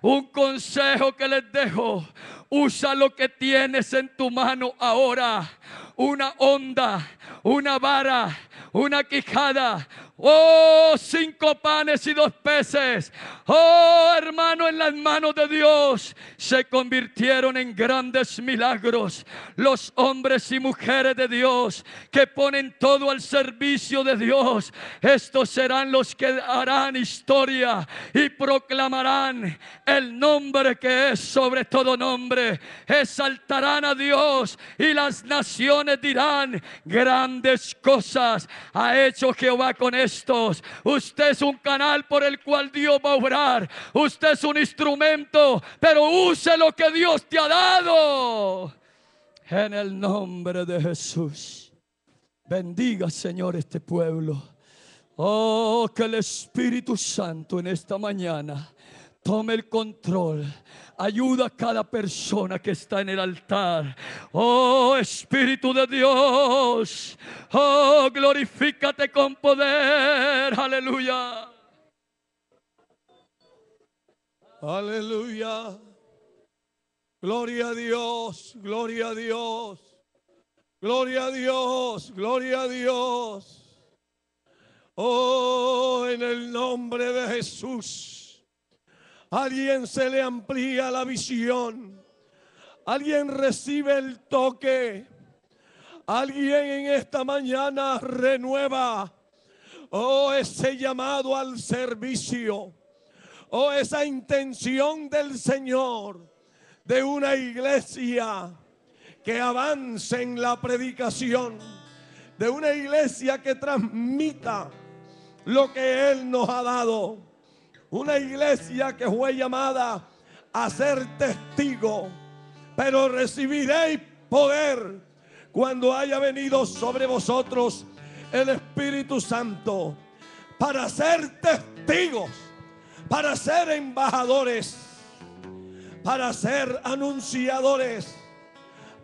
Un consejo que les dejo, usa lo que tienes en tu mano ahora una onda, una vara, una quijada. Oh, cinco panes y dos peces. Oh, hermano, en las manos de Dios se convirtieron en grandes milagros los hombres y mujeres de Dios que ponen todo al servicio de Dios. Estos serán los que harán historia y proclamarán el nombre que es sobre todo nombre. Exaltarán a Dios y las naciones dirán, grandes cosas ha hecho Jehová con estos. Usted es un canal por el cual Dios va a obrar. Usted es un instrumento, pero use lo que Dios te ha dado. En el nombre de Jesús. Bendiga, Señor, este pueblo. Oh, que el Espíritu Santo en esta mañana Tome el control. Ayuda a cada persona que está en el altar. Oh Espíritu de Dios. Oh, glorifícate con poder. Aleluya. Aleluya. Gloria a Dios. Gloria a Dios. Gloria a Dios. Gloria a Dios. Oh, en el nombre de Jesús alguien se le amplía la visión, alguien recibe el toque, alguien en esta mañana renueva, oh, ese llamado al servicio, oh, esa intención del Señor de una iglesia que avance en la predicación, de una iglesia que transmita lo que Él nos ha dado una iglesia que fue llamada a ser testigo, pero recibiréis poder cuando haya venido sobre vosotros el Espíritu Santo para ser testigos, para ser embajadores, para ser anunciadores,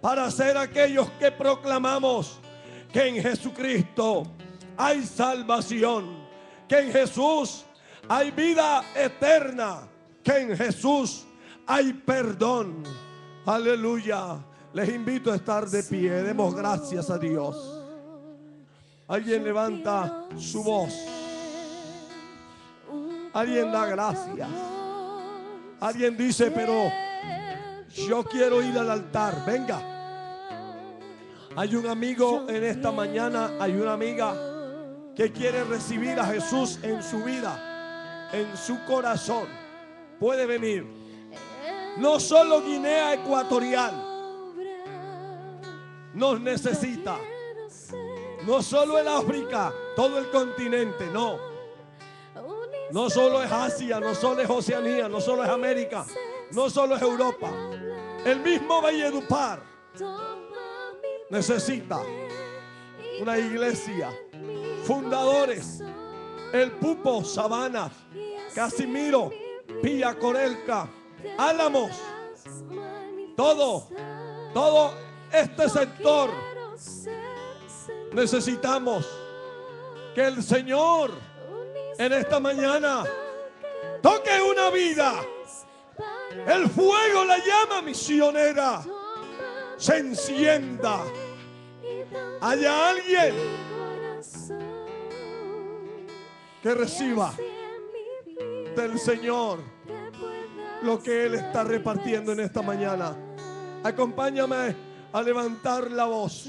para ser aquellos que proclamamos que en Jesucristo hay salvación, que en Jesús hay vida eterna, que en Jesús hay perdón. Aleluya. Les invito a estar de pie. Demos gracias a Dios. Alguien levanta su voz. Alguien da gracias. Alguien dice, pero yo quiero ir al altar. Venga. Hay un amigo en esta mañana, hay una amiga que quiere recibir a Jesús en su vida en su corazón puede venir no solo Guinea Ecuatorial nos necesita, no solo el África, todo el continente, no. No solo es Asia, no solo es Oceanía, no solo es América, no solo es Europa. El mismo Valledupar necesita una iglesia, fundadores el Pupo, Sabana, Casimiro, Villa Corelca, Álamos, todo, todo este sector necesitamos que el Señor en esta mañana toque una vida. El fuego, la llama misionera, se encienda. Haya alguien que reciba del Señor lo que Él está repartiendo en esta mañana. Acompáñame a levantar la voz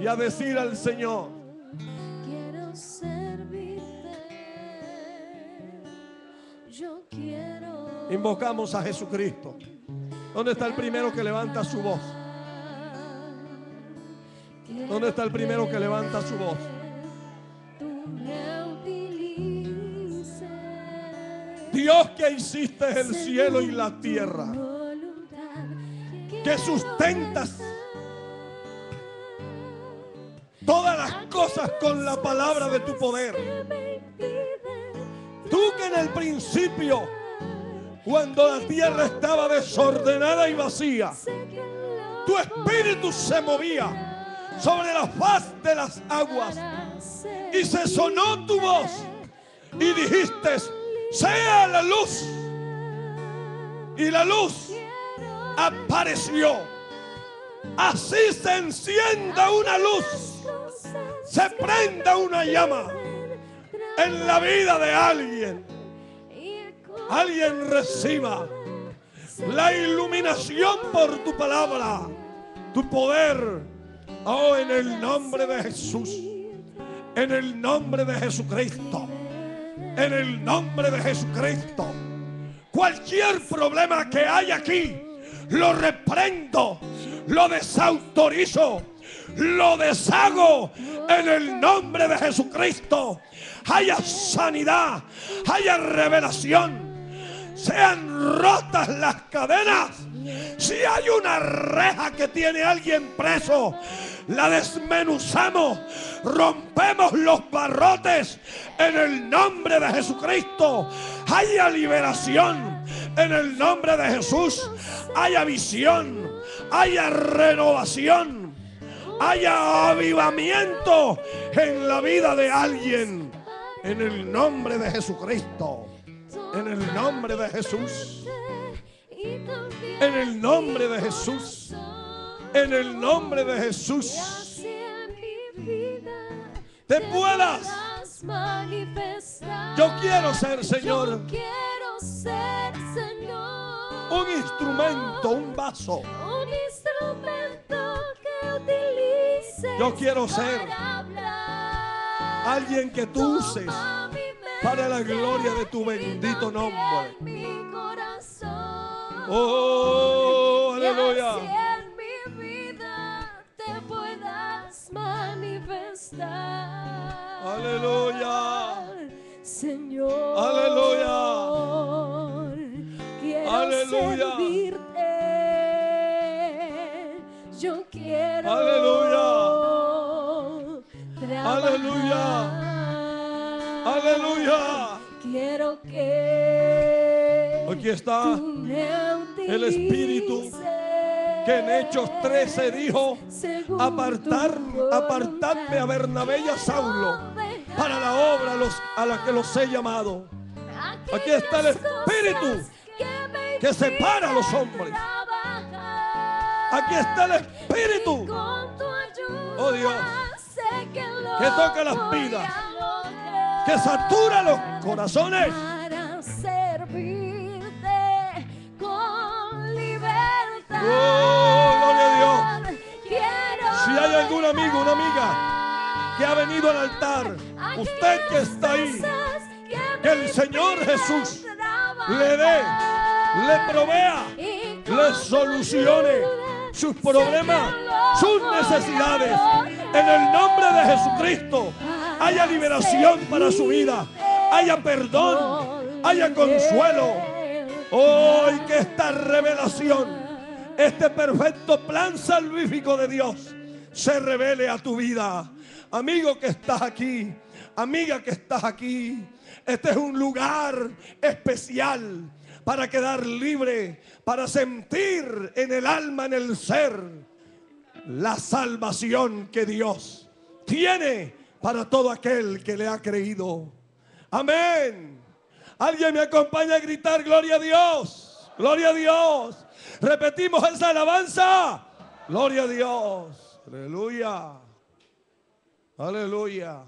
y a decir al Señor. Quiero servirte. Yo quiero. Invocamos a Jesucristo. ¿Dónde está el primero que levanta su voz? ¿Dónde está el primero que levanta su voz? Dios que hiciste el cielo y la tierra, que sustentas todas las cosas con la palabra de tu poder. Tú que en el principio, cuando la tierra estaba desordenada y vacía, tu espíritu se movía sobre la faz de las aguas y se sonó tu voz y dijiste, sea la luz. Y la luz apareció. Así se encienda una luz, se prenda una llama en la vida de alguien. Alguien reciba la iluminación por tu palabra, tu poder. Oh, en el nombre de Jesús, en el nombre de Jesucristo en el nombre de Jesucristo. Cualquier problema que hay aquí, lo reprendo, lo desautorizo, lo deshago en el nombre de Jesucristo. Haya sanidad, haya revelación. Sean rotas las cadenas. Si hay una reja que tiene alguien preso, la desmenuzamos, rompemos los barrotes en el nombre de Jesucristo. Haya liberación en el nombre de Jesús. Haya visión, haya renovación, haya avivamiento en la vida de alguien. En el nombre de Jesucristo. En el nombre de Jesús. En el nombre de Jesús. En el nombre de Jesús. Te puedas. Yo quiero ser, Señor. Un instrumento, un vaso. Un instrumento que Yo quiero ser alguien que tú uses para la gloria de tu bendito nombre. Oh, aleluya. Aleluya. Señor. Aleluya. Quiero Aleluya. Yo quiero. Aleluya. Aleluya. Aleluya. Quiero que. Aquí está el Espíritu que en Hechos 13 dijo, apartar, apartadme a Bernabé y a Saulo para la obra a la que los he llamado. Aquí está el Espíritu que separa a los hombres. Aquí está el Espíritu. Oh Dios. Que toca las vidas. Que satura los corazones. Oh, gloria a Dios. Si hay algún amigo, una amiga que ha venido al altar, usted que está ahí, que el Señor Jesús le dé, le provea, le solucione sus problemas, sus necesidades. En el nombre de Jesucristo, haya liberación para su vida, haya perdón, haya consuelo. Hoy oh, que esta revelación este perfecto plan salvífico de Dios se revele a tu vida. Amigo que estás aquí, amiga que estás aquí, este es un lugar especial para quedar libre, para sentir en el alma, en el ser, la salvación que Dios tiene para todo aquel que le ha creído. Amén. Alguien me acompaña a gritar, gloria a Dios, gloria a Dios. Repetimos esa alabanza. Gloria a Dios. Aleluya. Aleluya.